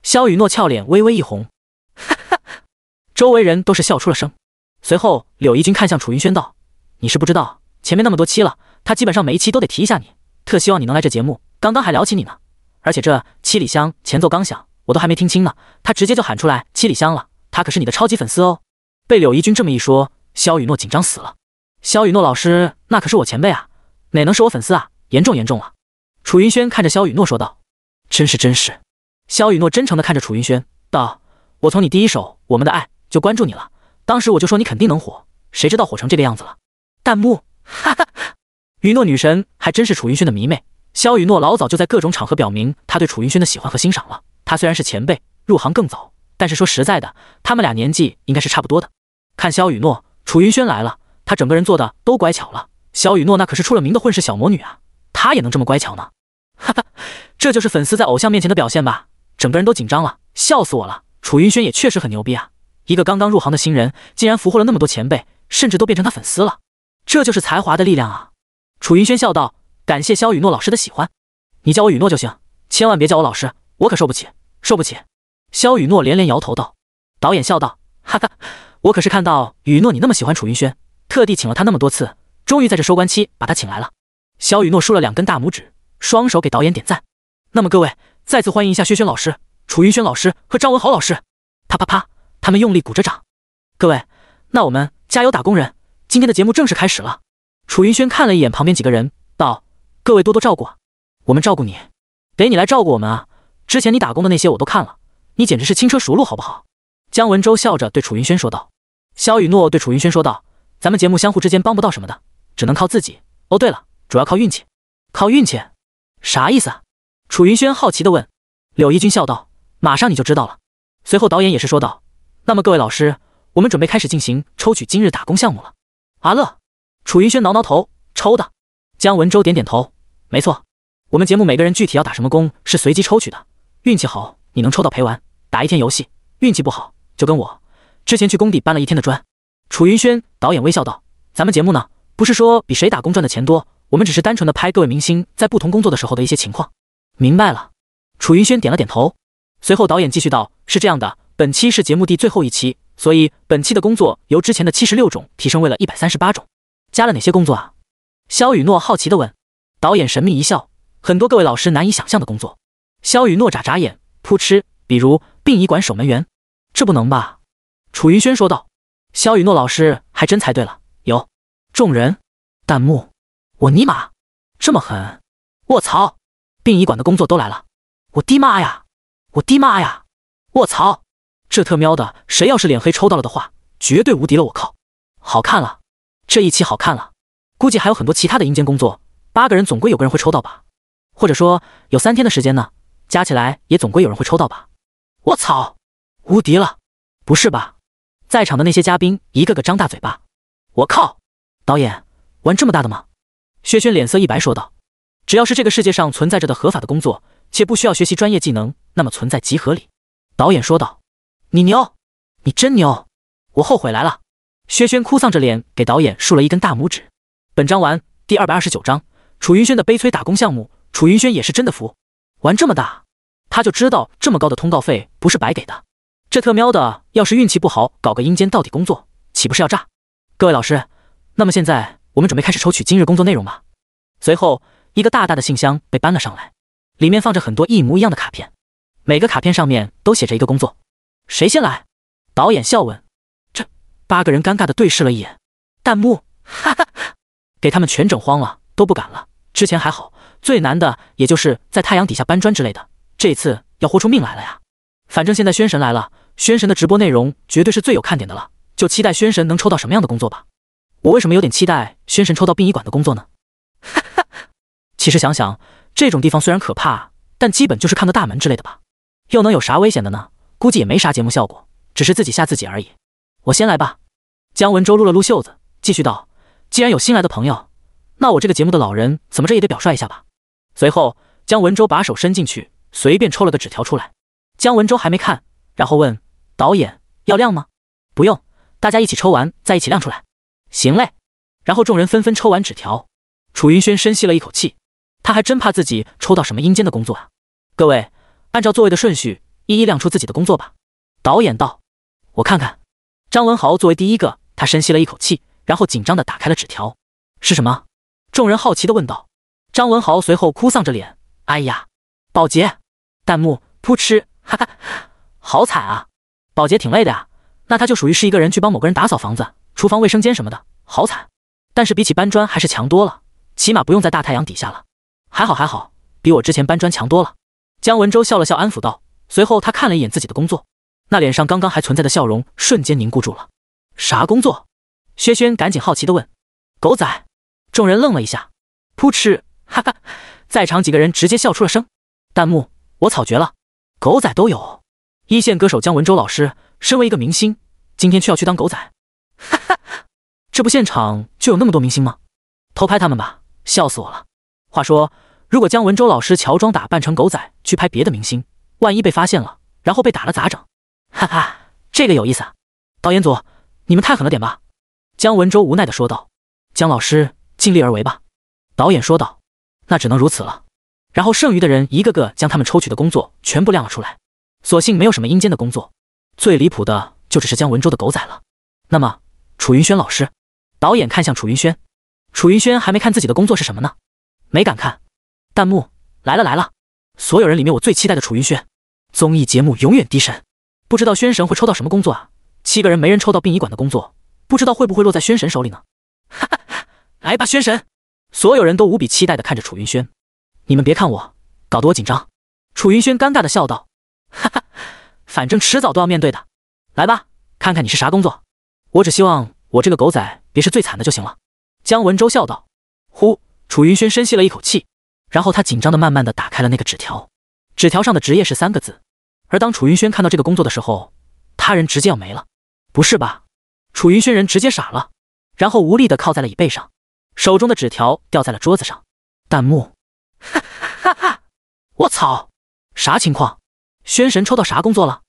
萧雨诺俏脸微微一红，哈哈，周围人都是笑出了声。随后，柳一君看向楚云轩道：“你是不知道，前面那么多期了，他基本上每一期都得提一下你，特希望你能来这节目。刚刚还聊起你呢。而且这七里香前奏刚响，我都还没听清呢，他直接就喊出来七里香了。他可是你的超级粉丝哦。”被柳一君这么一说，萧雨诺紧张死了。萧雨诺老师，那可是我前辈啊，哪能是我粉丝啊？严重严重了。楚云轩看着萧雨诺说道：“真是真是。”萧雨诺真诚地看着楚云轩，道：“我从你第一首《我们的爱》就关注你了，当时我就说你肯定能火，谁知道火成这个样子了。”弹幕：哈哈哈！雨诺女神还真是楚云轩的迷妹。萧雨诺老早就在各种场合表明她对楚云轩的喜欢和欣赏了。她虽然是前辈，入行更早，但是说实在的，他们俩年纪应该是差不多的。看萧雨诺，楚云轩来了，她整个人做的都乖巧了。萧雨诺那可是出了名的混世小魔女啊，她也能这么乖巧呢？哈哈，这就是粉丝在偶像面前的表现吧。整个人都紧张了，笑死我了！楚云轩也确实很牛逼啊，一个刚刚入行的新人，竟然俘获了那么多前辈，甚至都变成他粉丝了，这就是才华的力量啊！楚云轩笑道：“感谢肖雨诺老师的喜欢，你叫我雨诺就行，千万别叫我老师，我可受不起，受不起。”肖雨诺连连摇头道。导演笑道：“哈哈，我可是看到雨诺你那么喜欢楚云轩，特地请了他那么多次，终于在这收官期把他请来了。”肖雨诺竖了两根大拇指，双手给导演点赞。那么各位。再次欢迎一下薛轩老师、楚云轩老师和张文豪老师。啪啪啪，他们用力鼓着掌。各位，那我们加油打工人，今天的节目正式开始了。楚云轩看了一眼旁边几个人，道：“各位多多照顾我们照顾你，得你来照顾我们啊。之前你打工的那些我都看了，你简直是轻车熟路，好不好？”姜文洲笑着对楚云轩说道。肖雨诺对楚云轩说道：“咱们节目相互之间帮不到什么的，只能靠自己。哦，对了，主要靠运气，靠运气，啥意思？”啊？楚云轩好奇地问，柳一君笑道：“马上你就知道了。”随后导演也是说道：“那么各位老师，我们准备开始进行抽取今日打工项目了。”阿乐，楚云轩挠挠头，抽的。姜文洲点点头，没错，我们节目每个人具体要打什么工是随机抽取的。运气好，你能抽到陪玩，打一天游戏；运气不好，就跟我之前去工地搬了一天的砖。楚云轩导演微笑道：“咱们节目呢，不是说比谁打工赚的钱多，我们只是单纯的拍各位明星在不同工作的时候的一些情况。”明白了，楚云轩点了点头，随后导演继续道：“是这样的，本期是节目的最后一期，所以本期的工作由之前的七十六种提升为了一百三十八种，加了哪些工作啊？”肖雨诺好奇地问。导演神秘一笑：“很多各位老师难以想象的工作。”肖雨诺眨眨眼，扑哧，比如殡仪馆守门员，这不能吧？楚云轩说道。肖雨诺老师还真猜对了，有。众人，弹幕，我尼玛，这么狠，我操！殡仪馆的工作都来了，我的妈呀，我的妈呀，卧槽，这特喵的，谁要是脸黑抽到了的话，绝对无敌了！我靠，好看了，这一期好看了，估计还有很多其他的阴间工作，八个人总归有个人会抽到吧？或者说有三天的时间呢，加起来也总归有人会抽到吧？我操，无敌了！不是吧？在场的那些嘉宾一个个张大嘴巴，我靠，导演玩这么大的吗？薛轩脸色一白，说道。只要是这个世界上存在着的合法的工作，且不需要学习专业技能，那么存在即合理。导演说道：“你牛，你真牛，我后悔来了。”薛轩哭丧着脸给导演竖了一根大拇指。本章完，第二百二十九章：楚云轩的悲催打工项目。楚云轩也是真的服，玩这么大，他就知道这么高的通告费不是白给的。这特喵的，要是运气不好搞个阴间到底工作，岂不是要炸？各位老师，那么现在我们准备开始抽取今日工作内容吧。随后。一个大大的信箱被搬了上来，里面放着很多一模一样的卡片，每个卡片上面都写着一个工作。谁先来？导演笑问。这八个人尴尬的对视了一眼，弹幕哈哈哈，给他们全整慌了，都不敢了。之前还好，最难的也就是在太阳底下搬砖之类的，这次要豁出命来了呀！反正现在宣神来了，宣神的直播内容绝对是最有看点的了，就期待宣神能抽到什么样的工作吧。我为什么有点期待宣神抽到殡仪馆的工作呢？其实想想，这种地方虽然可怕，但基本就是看个大门之类的吧，又能有啥危险的呢？估计也没啥节目效果，只是自己吓自己而已。我先来吧。姜文洲撸了撸袖子，继续道：“既然有新来的朋友，那我这个节目的老人怎么着也得表率一下吧。”随后，姜文洲把手伸进去，随便抽了个纸条出来。姜文洲还没看，然后问导演：“要亮吗？”“不用，大家一起抽完再一起亮出来。”“行嘞。”然后众人纷纷抽完纸条。楚云轩深吸了一口气。他还真怕自己抽到什么阴间的工作啊！各位，按照座位的顺序，一一亮出自己的工作吧。导演道：“我看看。”张文豪作为第一个，他深吸了一口气，然后紧张的打开了纸条，是什么？众人好奇的问道。张文豪随后哭丧着脸：“哎呀，保洁！”弹幕：扑哧，哈哈哈，好惨啊！保洁挺累的呀，那他就属于是一个人去帮某个人打扫房子、厨房、卫生间什么的，好惨。但是比起搬砖还是强多了，起码不用在大太阳底下了。还好还好，比我之前搬砖强多了。江文洲笑了笑，安抚道。随后他看了一眼自己的工作，那脸上刚刚还存在的笑容瞬间凝固住了。啥工作？薛轩赶紧好奇地问。狗仔。众人愣了一下，噗嗤，哈哈，在场几个人直接笑出了声。弹幕：我草绝了，狗仔都有。一线歌手江文洲老师，身为一个明星，今天却要去当狗仔，哈哈哈，这不现场就有那么多明星吗？偷拍他们吧，笑死我了。话说，如果姜文周老师乔装打扮成狗仔去拍别的明星，万一被发现了，然后被打了咋整？哈哈，这个有意思。啊。导演组，你们太狠了点吧？姜文周无奈的说道。姜老师尽力而为吧。导演说道。那只能如此了。然后剩余的人一个个将他们抽取的工作全部亮了出来，所幸没有什么阴间的工作，最离谱的就只是姜文周的狗仔了。那么，楚云轩老师？导演看向楚云轩。楚云轩还没看自己的工作是什么呢？没敢看，弹幕来了来了！所有人里面我最期待的楚云轩，综艺节目永远低神，不知道轩神会抽到什么工作啊？七个人没人抽到殡仪馆的工作，不知道会不会落在轩神手里呢？哈哈，来吧，轩神！所有人都无比期待的看着楚云轩。你们别看我，搞得我紧张。楚云轩尴尬的笑道：“哈哈，反正迟早都要面对的。来吧，看看你是啥工作。我只希望我这个狗仔别是最惨的就行了。”姜文周笑道：“呼。”楚云轩深吸了一口气，然后他紧张的慢慢的打开了那个纸条，纸条上的职业是三个字，而当楚云轩看到这个工作的时候，他人直接要没了，不是吧？楚云轩人直接傻了，然后无力的靠在了椅背上，手中的纸条掉在了桌子上。弹幕，哈哈哈哈，我操，啥情况？轩神抽到啥工作了？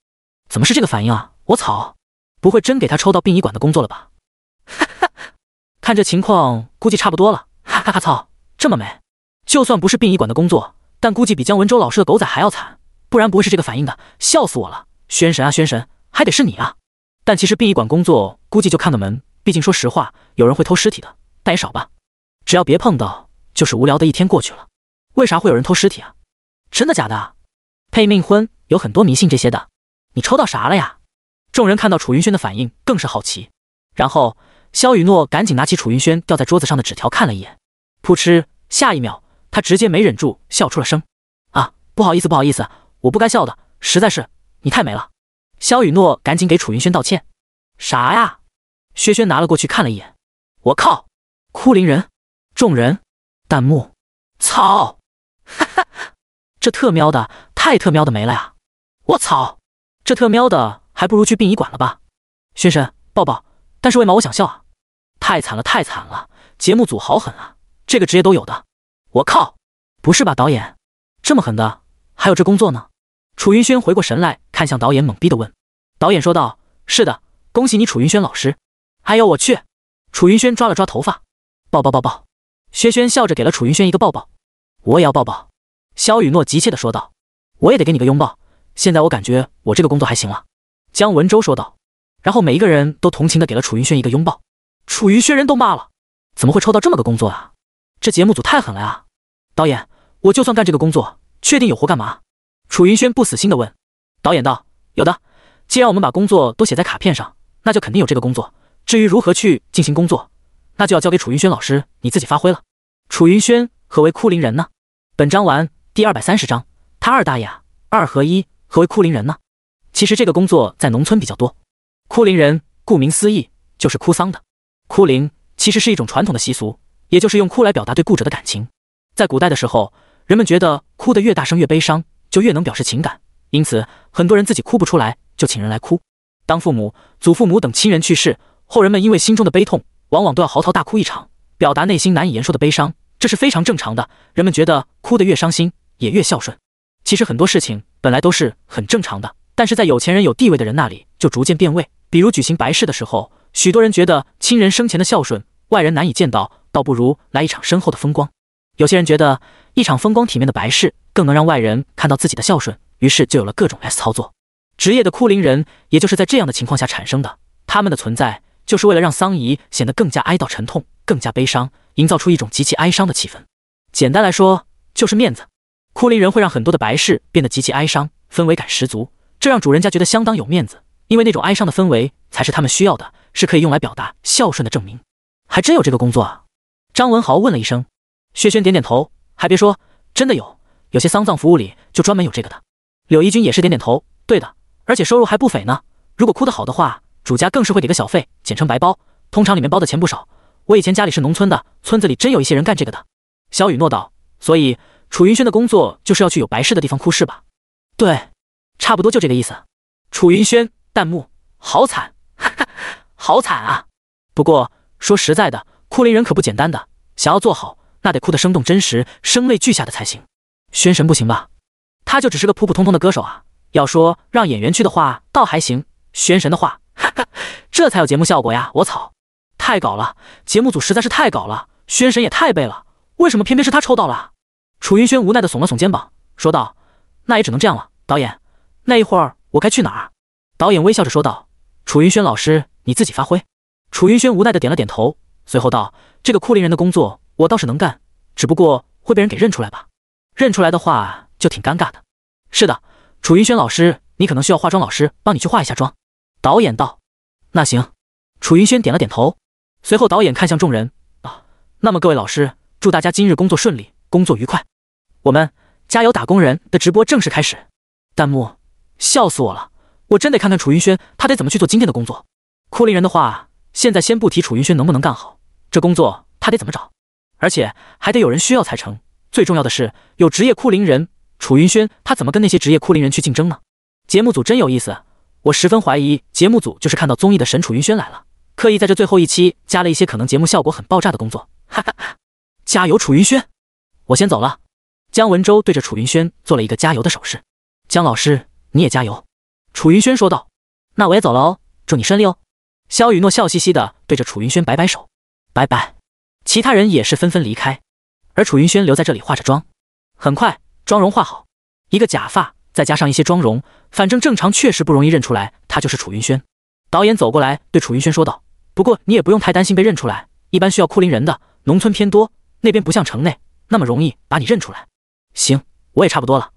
怎么是这个反应啊？我操，不会真给他抽到殡仪馆的工作了吧？哈哈，看这情况，估计差不多了。哈 哈哈，操！这么美，就算不是殡仪馆的工作，但估计比江文州老师的狗仔还要惨，不然不会是这个反应的，笑死我了！宣神啊，宣神，还得是你啊！但其实殡仪馆工作估计就看个门，毕竟说实话，有人会偷尸体的，但也少吧，只要别碰到，就是无聊的一天过去了。为啥会有人偷尸体啊？真的假的？配命婚有很多迷信这些的。你抽到啥了呀？众人看到楚云轩的反应，更是好奇。然后肖雨诺赶紧拿起楚云轩掉在桌子上的纸条看了一眼。噗嗤！下一秒，他直接没忍住笑出了声。啊，不好意思，不好意思，我不该笑的，实在是你太美了。萧雨诺赶紧给楚云轩道歉。啥呀？薛轩拿了过去看了一眼。我靠！哭灵人，众人，弹幕，操！哈哈，这特喵的太特喵的没了呀！我操，这特喵的还不如去殡仪馆了吧？轩轩，抱抱。但是为毛我想笑啊？太惨了，太惨了！节目组好狠啊！这个职业都有的，我靠，不是吧，导演，这么狠的，还有这工作呢？楚云轩回过神来，看向导演，懵逼的问：“导演说道，是的，恭喜你，楚云轩老师。”哎呦我去！楚云轩抓了抓头发，抱抱抱抱！薛轩笑着给了楚云轩一个抱抱，我也要抱抱！肖雨诺急切的说道：“我也得给你个拥抱。”现在我感觉我这个工作还行了。”江文洲说道。然后每一个人都同情的给了楚云轩一个拥抱。楚云轩人都骂了，怎么会抽到这么个工作啊？这节目组太狠了啊！导演，我就算干这个工作，确定有活干嘛？楚云轩不死心的问。导演道：“有的，既然我们把工作都写在卡片上，那就肯定有这个工作。至于如何去进行工作，那就要交给楚云轩老师你自己发挥了。”楚云轩何为哭灵人呢？本章完，第二百三十章，他二大爷二合一何为哭灵人呢？其实这个工作在农村比较多。哭灵人顾名思义就是哭丧的。哭灵其实是一种传统的习俗。也就是用哭来表达对故者的感情。在古代的时候，人们觉得哭得越大声、越悲伤，就越能表示情感。因此，很多人自己哭不出来，就请人来哭。当父母、祖父母等亲人去世后，人们因为心中的悲痛，往往都要嚎啕大哭一场，表达内心难以言说的悲伤，这是非常正常的。人们觉得哭得越伤心，也越孝顺。其实很多事情本来都是很正常的，但是在有钱人、有地位的人那里，就逐渐变味。比如举行白事的时候，许多人觉得亲人生前的孝顺，外人难以见到。倒不如来一场深厚的风光。有些人觉得一场风光体面的白事更能让外人看到自己的孝顺，于是就有了各种 S 操作。职业的哭灵人，也就是在这样的情况下产生的。他们的存在，就是为了让桑怡显得更加哀悼沉痛，更加悲伤，营造出一种极其哀伤的气氛。简单来说，就是面子。哭灵人会让很多的白事变得极其哀伤，氛围感十足，这让主人家觉得相当有面子，因为那种哀伤的氛围才是他们需要的，是可以用来表达孝顺的证明。还真有这个工作啊！张文豪问了一声，薛轩点点头，还别说，真的有，有些丧葬服务里就专门有这个的。柳一军也是点点头，对的，而且收入还不菲呢。如果哭得好的话，主家更是会给个小费，简称白包，通常里面包的钱不少。我以前家里是农村的，村子里真有一些人干这个的。小雨诺道，所以楚云轩的工作就是要去有白事的地方哭事吧？对，差不多就这个意思。楚云轩弹幕：好惨，哈哈，好惨啊！不过说实在的。哭灵人可不简单的，想要做好，那得哭得生动真实，声泪俱下的才行。宣神不行吧？他就只是个普普通通的歌手啊。要说让演员去的话，倒还行。宣神的话，哈哈，这才有节目效果呀！我草，太搞了！节目组实在是太搞了，宣神也太背了。为什么偏偏是他抽到了？楚云轩无奈的耸了耸肩膀，说道：“那也只能这样了。”导演，那一会儿我该去哪儿？导演微笑着说道：“楚云轩老师，你自己发挥。”楚云轩无奈的点了点头。随后道：“这个哭灵人的工作我倒是能干，只不过会被人给认出来吧？认出来的话就挺尴尬的。”“是的，楚云轩老师，你可能需要化妆老师帮你去化一下妆。”导演道。“那行。”楚云轩点了点头。随后导演看向众人：“啊，那么各位老师，祝大家今日工作顺利，工作愉快！我们加油打工人的直播正式开始！”弹幕：“笑死我了！我真得看看楚云轩他得怎么去做今天的工作。哭灵人的话，现在先不提楚云轩能不能干好。”这工作他得怎么找？而且还得有人需要才成。最重要的是，有职业酷灵人楚云轩，他怎么跟那些职业酷灵人去竞争呢？节目组真有意思，我十分怀疑节目组就是看到综艺的沈楚云轩来了，刻意在这最后一期加了一些可能节目效果很爆炸的工作。哈哈哈，加油，楚云轩！我先走了。姜文洲对着楚云轩做了一个加油的手势。姜老师，你也加油。楚云轩说道。那我也走了哦，祝你顺利哦。肖雨诺笑嘻嘻的对着楚云轩摆摆手。拜拜，其他人也是纷纷离开，而楚云轩留在这里化着妆。很快，妆容化好，一个假发再加上一些妆容，反正正常确实不容易认出来，他就是楚云轩。导演走过来对楚云轩说道：“不过你也不用太担心被认出来，一般需要哭灵人的农村偏多，那边不像城内那么容易把你认出来。”行，我也差不多了，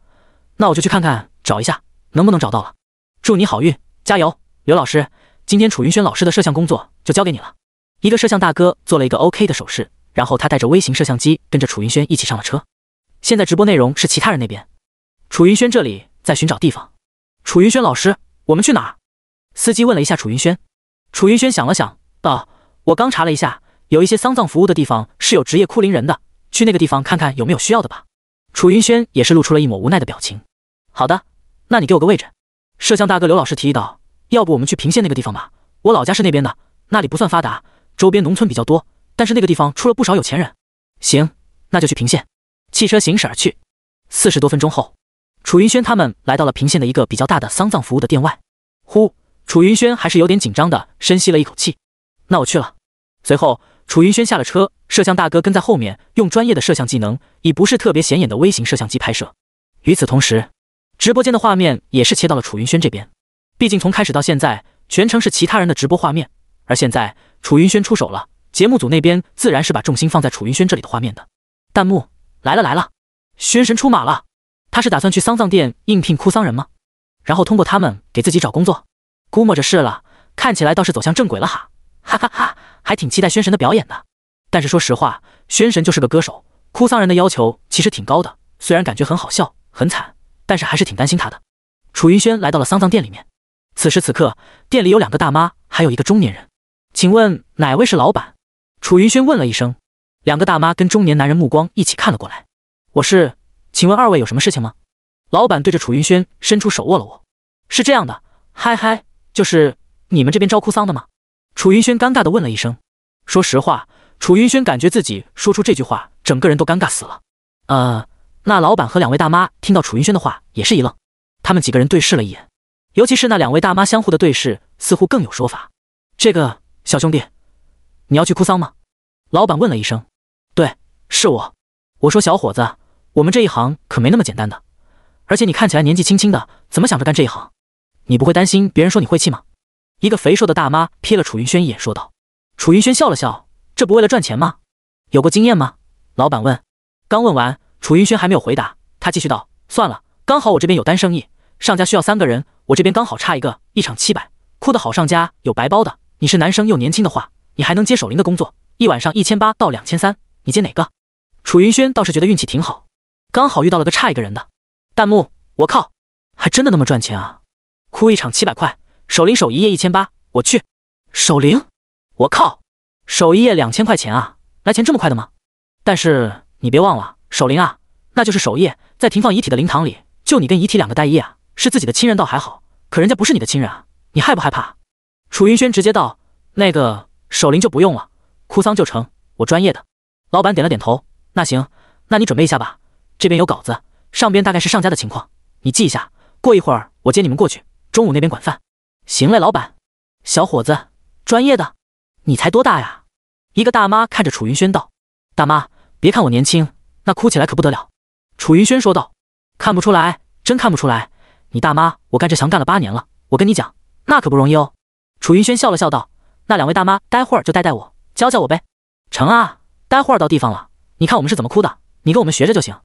那我就去看看，找一下能不能找到了。祝你好运，加油，刘老师。今天楚云轩老师的摄像工作就交给你了。一个摄像大哥做了一个 OK 的手势，然后他带着微型摄像机跟着楚云轩一起上了车。现在直播内容是其他人那边，楚云轩这里在寻找地方。楚云轩老师，我们去哪？儿？司机问了一下楚云轩。楚云轩想了想，道：“我刚查了一下，有一些丧葬服务的地方是有职业哭灵人的，去那个地方看看有没有需要的吧。”楚云轩也是露出了一抹无奈的表情。好的，那你给我个位置。摄像大哥刘老师提议道：“要不我们去平县那个地方吧？我老家是那边的，那里不算发达。”周边农村比较多，但是那个地方出了不少有钱人。行，那就去平县，汽车行驶而去。四十多分钟后，楚云轩他们来到了平县的一个比较大的丧葬服务的店外。呼，楚云轩还是有点紧张的，深吸了一口气。那我去了。随后，楚云轩下了车，摄像大哥跟在后面，用专业的摄像技能，以不是特别显眼的微型摄像机拍摄。与此同时，直播间的画面也是切到了楚云轩这边，毕竟从开始到现在，全程是其他人的直播画面。而现在楚云轩出手了，节目组那边自然是把重心放在楚云轩这里的画面的。弹幕来了来了，轩神出马了，他是打算去丧葬店应聘哭丧人吗？然后通过他们给自己找工作？估摸着是了，看起来倒是走向正轨了哈，哈哈哈，还挺期待轩神的表演的。但是说实话，轩神就是个歌手，哭丧人的要求其实挺高的，虽然感觉很好笑很惨，但是还是挺担心他的。楚云轩来到了丧葬店里面，此时此刻店里有两个大妈，还有一个中年人。请问哪位是老板？楚云轩问了一声，两个大妈跟中年男人目光一起看了过来。我是，请问二位有什么事情吗？老板对着楚云轩伸出手握了握。是这样的，嗨嗨，就是你们这边招哭丧的吗？楚云轩尴尬的问了一声。说实话，楚云轩感觉自己说出这句话，整个人都尴尬死了。呃，那老板和两位大妈听到楚云轩的话也是一愣，他们几个人对视了一眼，尤其是那两位大妈相互的对视，似乎更有说法。这个。小兄弟，你要去哭丧吗？老板问了一声。对，是我。我说小伙子，我们这一行可没那么简单的，而且你看起来年纪轻轻的，怎么想着干这一行？你不会担心别人说你晦气吗？一个肥瘦的大妈瞥了楚云轩一眼，说道。楚云轩笑了笑，这不为了赚钱吗？有过经验吗？老板问。刚问完，楚云轩还没有回答，他继续道：算了，刚好我这边有单生意，上家需要三个人，我这边刚好差一个，一场七百，哭的好，上家有白包的。你是男生又年轻的话，你还能接守灵的工作，一晚上一千八到两千三，你接哪个？楚云轩倒是觉得运气挺好，刚好遇到了个差一个人的。弹幕：我靠，还真的那么赚钱啊！哭一场七百块，守灵守一夜一千八，我去，守灵，我靠，守一夜两千块钱啊！来钱这么快的吗？但是你别忘了，守灵啊，那就是守夜，在停放遗体的灵堂里，就你跟遗体两个待一夜啊。是自己的亲人倒还好，可人家不是你的亲人啊，你害不害怕？楚云轩直接道：“那个守灵就不用了，哭丧就成，我专业的。”老板点了点头：“那行，那你准备一下吧，这边有稿子，上边大概是上家的情况，你记一下。过一会儿我接你们过去，中午那边管饭。”“行嘞，老板。”小伙子，专业的，你才多大呀？”一个大妈看着楚云轩道：“大妈，别看我年轻，那哭起来可不得了。”楚云轩说道：“看不出来，真看不出来。你大妈，我干这行干了八年了，我跟你讲，那可不容易哦。”楚云轩笑了笑道：“那两位大妈，待会儿就带带我，教教我呗。成啊，待会儿到地方了，你看我们是怎么哭的，你跟我们学着就行。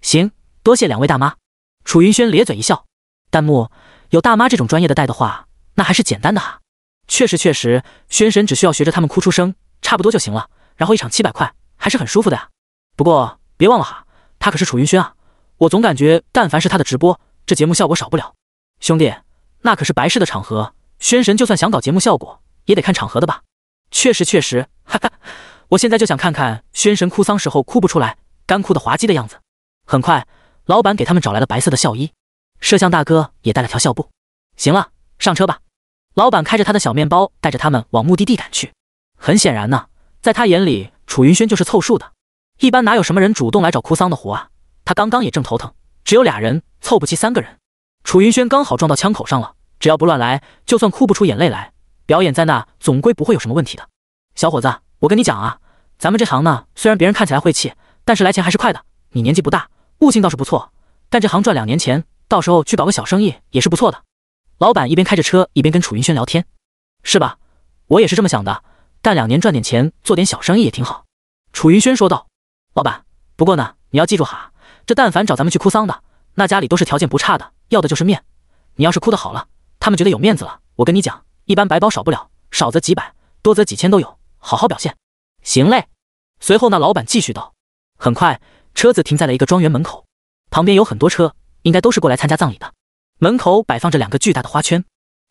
行，多谢两位大妈。”楚云轩咧嘴一笑。弹幕有大妈这种专业的带的话，那还是简单的哈。确实确实，轩神只需要学着他们哭出声，差不多就行了。然后一场七百块，还是很舒服的呀。不过别忘了哈，他可是楚云轩啊。我总感觉，但凡是他的直播，这节目效果少不了。兄弟，那可是白事的场合。宣神就算想搞节目效果，也得看场合的吧。确实，确实，哈 哈！我现在就想看看宣神哭丧时候哭不出来，干枯的滑稽的样子。很快，老板给他们找来了白色的孝衣，摄像大哥也带了条孝布。行了，上车吧。老板开着他的小面包，带着他们往目的地赶去。很显然呢，在他眼里，楚云轩就是凑数的。一般哪有什么人主动来找哭丧的活啊？他刚刚也正头疼，只有俩人，凑不齐三个人。楚云轩刚好撞到枪口上了。只要不乱来，就算哭不出眼泪来，表演在那总归不会有什么问题的。小伙子，我跟你讲啊，咱们这行呢，虽然别人看起来晦气，但是来钱还是快的。你年纪不大，悟性倒是不错，但这行赚两年钱，到时候去搞个小生意也是不错的。老板一边开着车一边跟楚云轩聊天，是吧？我也是这么想的。但两年赚点钱，做点小生意也挺好。楚云轩说道：“老板，不过呢，你要记住哈，这但凡找咱们去哭丧的，那家里都是条件不差的，要的就是面。你要是哭的好了。”他们觉得有面子了。我跟你讲，一般白包少不了，少则几百，多则几千都有。好好表现，行嘞。随后，那老板继续道：“很快，车子停在了一个庄园门口，旁边有很多车，应该都是过来参加葬礼的。门口摆放着两个巨大的花圈，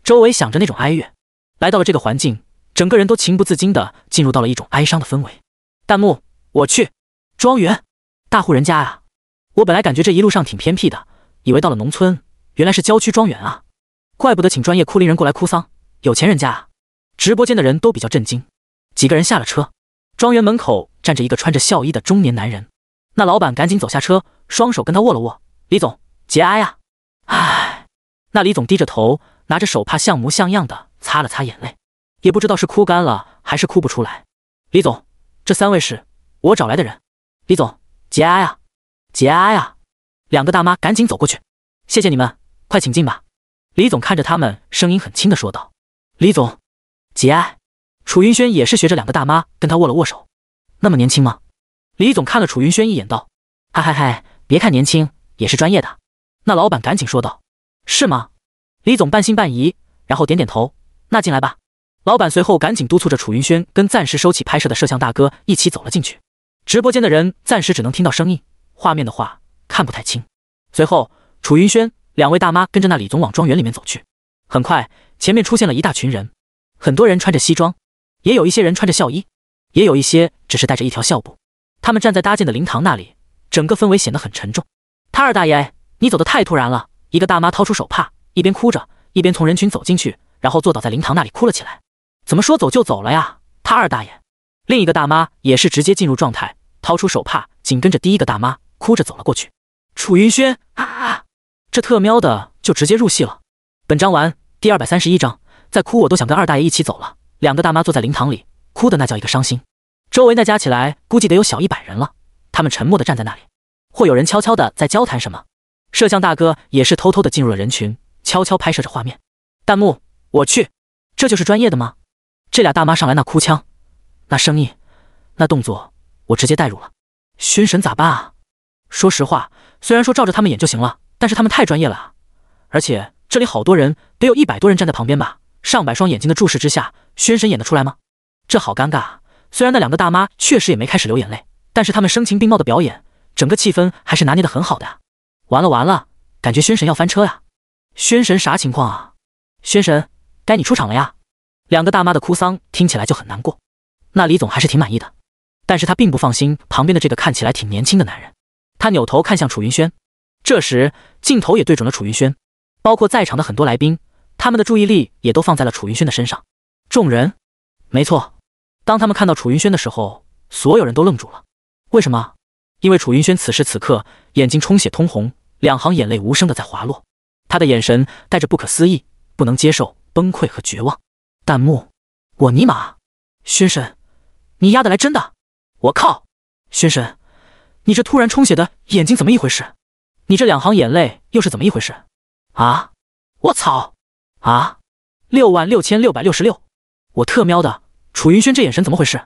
周围响着那种哀乐。来到了这个环境，整个人都情不自禁的进入到了一种哀伤的氛围。”弹幕：我去，庄园，大户人家啊！我本来感觉这一路上挺偏僻的，以为到了农村，原来是郊区庄园啊。怪不得请专业哭灵人过来哭丧，有钱人家。啊！直播间的人都比较震惊。几个人下了车，庄园门口站着一个穿着孝衣的中年男人。那老板赶紧走下车，双手跟他握了握：“李总，节哀啊！”唉，那李总低着头，拿着手帕像模像样的擦了擦眼泪，也不知道是哭干了还是哭不出来。李总，这三位是我找来的人。李总，节哀啊！节哀啊！两个大妈赶紧走过去：“谢谢你们，快请进吧。”李总看着他们，声音很轻的说道：“李总，节哀。”楚云轩也是学着两个大妈跟他握了握手。“那么年轻吗？”李总看了楚云轩一眼，道：“嗨嗨嗨，别看年轻，也是专业的。”那老板赶紧说道：“是吗？”李总半信半疑，然后点点头：“那进来吧。”老板随后赶紧督促着楚云轩跟暂时收起拍摄的摄像大哥一起走了进去。直播间的人暂时只能听到声音，画面的话看不太清。随后，楚云轩。两位大妈跟着那李总往庄园里面走去，很快，前面出现了一大群人，很多人穿着西装，也有一些人穿着校衣，也有一些只是带着一条校布。他们站在搭建的灵堂那里，整个氛围显得很沉重。他二大爷，你走得太突然了！一个大妈掏出手帕，一边哭着，一边从人群走进去，然后坐倒在灵堂那里哭了起来。怎么说走就走了呀？他二大爷。另一个大妈也是直接进入状态，掏出手帕，紧跟着第一个大妈哭着走了过去。楚云轩啊！这特喵的就直接入戏了。本章完，第二百三十一章。再哭我都想跟二大爷一起走了。两个大妈坐在灵堂里，哭的那叫一个伤心。周围那加起来估计得有小一百人了。他们沉默的站在那里，或有人悄悄的在交谈什么。摄像大哥也是偷偷的进入了人群，悄悄拍摄着画面。弹幕：我去，这就是专业的吗？这俩大妈上来那哭腔，那声音，那动作，我直接代入了。宣神咋办啊？说实话，虽然说照着他们演就行了。但是他们太专业了，而且这里好多人，得有一百多人站在旁边吧，上百双眼睛的注视之下，宣神演得出来吗？这好尴尬啊！虽然那两个大妈确实也没开始流眼泪，但是他们声情并茂的表演，整个气氛还是拿捏的很好的啊！完了完了，感觉宣神要翻车呀！宣神啥情况啊？宣神，该你出场了呀！两个大妈的哭丧听起来就很难过，那李总还是挺满意的，但是他并不放心旁边的这个看起来挺年轻的男人，他扭头看向楚云轩。这时，镜头也对准了楚云轩，包括在场的很多来宾，他们的注意力也都放在了楚云轩的身上。众人，没错，当他们看到楚云轩的时候，所有人都愣住了。为什么？因为楚云轩此时此刻眼睛充血通红，两行眼泪无声的在滑落，他的眼神带着不可思议、不能接受、崩溃和绝望。弹幕：我尼玛，轩神，你丫的来真的！我靠，轩神，你这突然充血的眼睛怎么一回事？你这两行眼泪又是怎么一回事？啊！我操！啊！六万六千六百六十六！我特喵的！楚云轩这眼神怎么回事？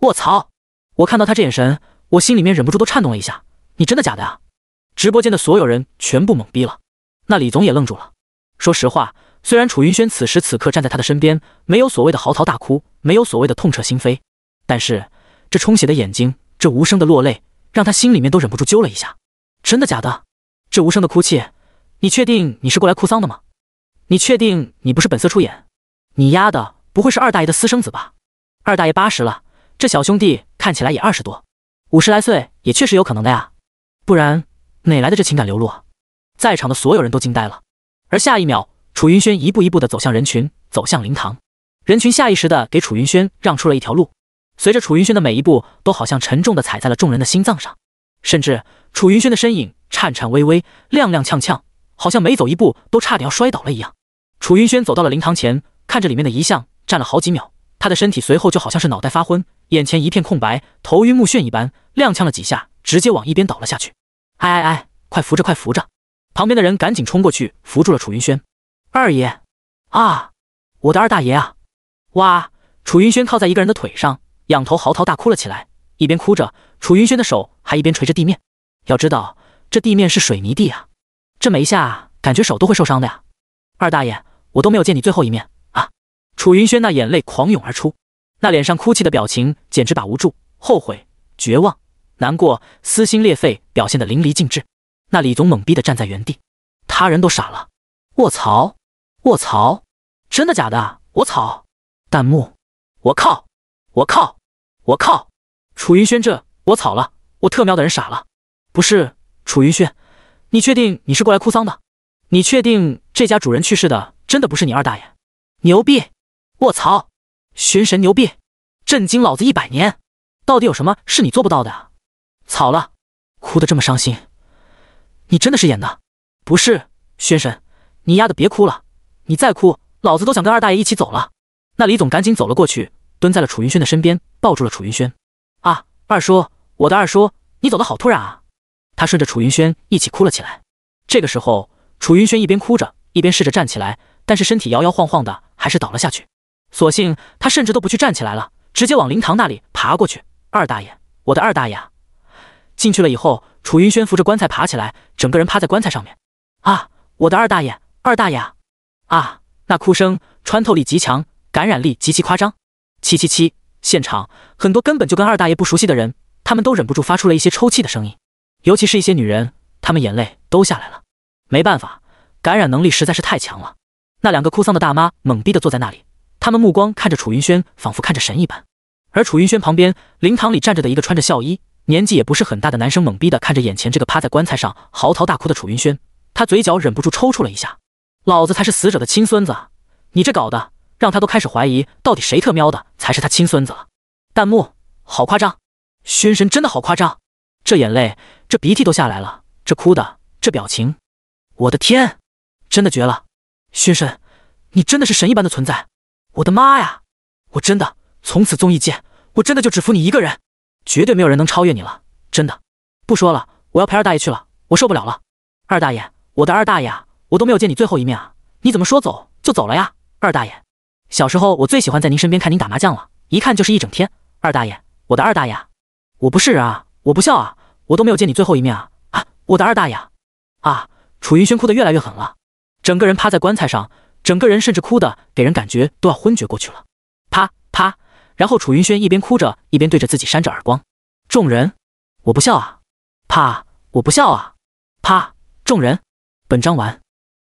我操！我看到他这眼神，我心里面忍不住都颤动了一下。你真的假的啊？直播间的所有人全部懵逼了。那李总也愣住了。说实话，虽然楚云轩此时此刻站在他的身边，没有所谓的嚎啕大哭，没有所谓的痛彻心扉，但是这充血的眼睛，这无声的落泪，让他心里面都忍不住揪了一下。真的假的？这无声的哭泣，你确定你是过来哭丧的吗？你确定你不是本色出演？你丫的不会是二大爷的私生子吧？二大爷八十了，这小兄弟看起来也二十多，五十来岁也确实有可能的呀。不然哪来的这情感流露啊？在场的所有人都惊呆了，而下一秒，楚云轩一步一步的走向人群，走向灵堂，人群下意识的给楚云轩让出了一条路。随着楚云轩的每一步，都好像沉重的踩在了众人的心脏上，甚至楚云轩的身影。颤颤巍巍、踉踉跄跄，好像每走一步都差点要摔倒了一样。楚云轩走到了灵堂前，看着里面的遗像，站了好几秒。他的身体随后就好像是脑袋发昏，眼前一片空白，头晕目眩一般，踉跄了几下，直接往一边倒了下去。哎哎哎，快扶着，快扶着！旁边的人赶紧冲过去扶住了楚云轩。二爷啊，我的二大爷啊！哇！楚云轩靠在一个人的腿上，仰头嚎啕大哭了起来。一边哭着，楚云轩的手还一边垂着地面。要知道。这地面是水泥地啊，这每一下感觉手都会受伤的呀。二大爷，我都没有见你最后一面啊！楚云轩那眼泪狂涌而出，那脸上哭泣的表情，简直把无助、后悔、绝望、难过、撕心裂肺表现得淋漓尽致。那李总懵逼的站在原地，他人都傻了。卧槽！卧槽！真的假的？我操！弹幕：我靠！我靠！我靠！楚云轩这我草了，我特喵的人傻了。不是。楚云轩，你确定你是过来哭丧的？你确定这家主人去世的真的不是你二大爷？牛逼！我操！玄神牛逼！震惊老子一百年！到底有什么是你做不到的啊？草了！哭的这么伤心，你真的是演的？不是，轩神，你丫的别哭了！你再哭，老子都想跟二大爷一起走了。那李总赶紧走了过去，蹲在了楚云轩的身边，抱住了楚云轩。啊，二叔，我的二叔，你走的好突然啊！他顺着楚云轩一起哭了起来。这个时候，楚云轩一边哭着，一边试着站起来，但是身体摇摇晃晃的，还是倒了下去。所幸他甚至都不去站起来了，直接往灵堂那里爬过去。二大爷，我的二大爷啊！进去了以后，楚云轩扶着棺材爬起来，整个人趴在棺材上面。啊，我的二大爷，二大爷啊！啊，那哭声穿透力极强，感染力极其夸张。七七七！现场很多根本就跟二大爷不熟悉的人，他们都忍不住发出了一些抽泣的声音。尤其是一些女人，她们眼泪都下来了。没办法，感染能力实在是太强了。那两个哭丧的大妈懵逼的坐在那里，她们目光看着楚云轩，仿佛看着神一般。而楚云轩旁边灵堂里站着的一个穿着孝衣、年纪也不是很大的男生，懵逼的看着眼前这个趴在棺材上嚎啕大哭的楚云轩，他嘴角忍不住抽搐了一下。老子才是死者的亲孙子，你这搞的让他都开始怀疑到底谁特喵的才是他亲孙子了。弹幕：好夸张，轩神真的好夸张。这眼泪，这鼻涕都下来了，这哭的，这表情，我的天，真的绝了！轩轩，你真的是神一般的存在！我的妈呀，我真的从此综艺界，我真的就只服你一个人，绝对没有人能超越你了！真的，不说了，我要陪二大爷去了，我受不了了。二大爷，我的二大爷啊，我都没有见你最后一面啊，你怎么说走就走了呀？二大爷，小时候我最喜欢在您身边看您打麻将了，一看就是一整天。二大爷，我的二大爷我不是人啊！我不笑啊，我都没有见你最后一面啊啊！我的二大爷啊！啊！楚云轩哭得越来越狠了，整个人趴在棺材上，整个人甚至哭得给人感觉都要昏厥过去了。啪啪！然后楚云轩一边哭着，一边对着自己扇着耳光。众人，我不笑啊！啪！我不笑啊！啪！众人。本章完。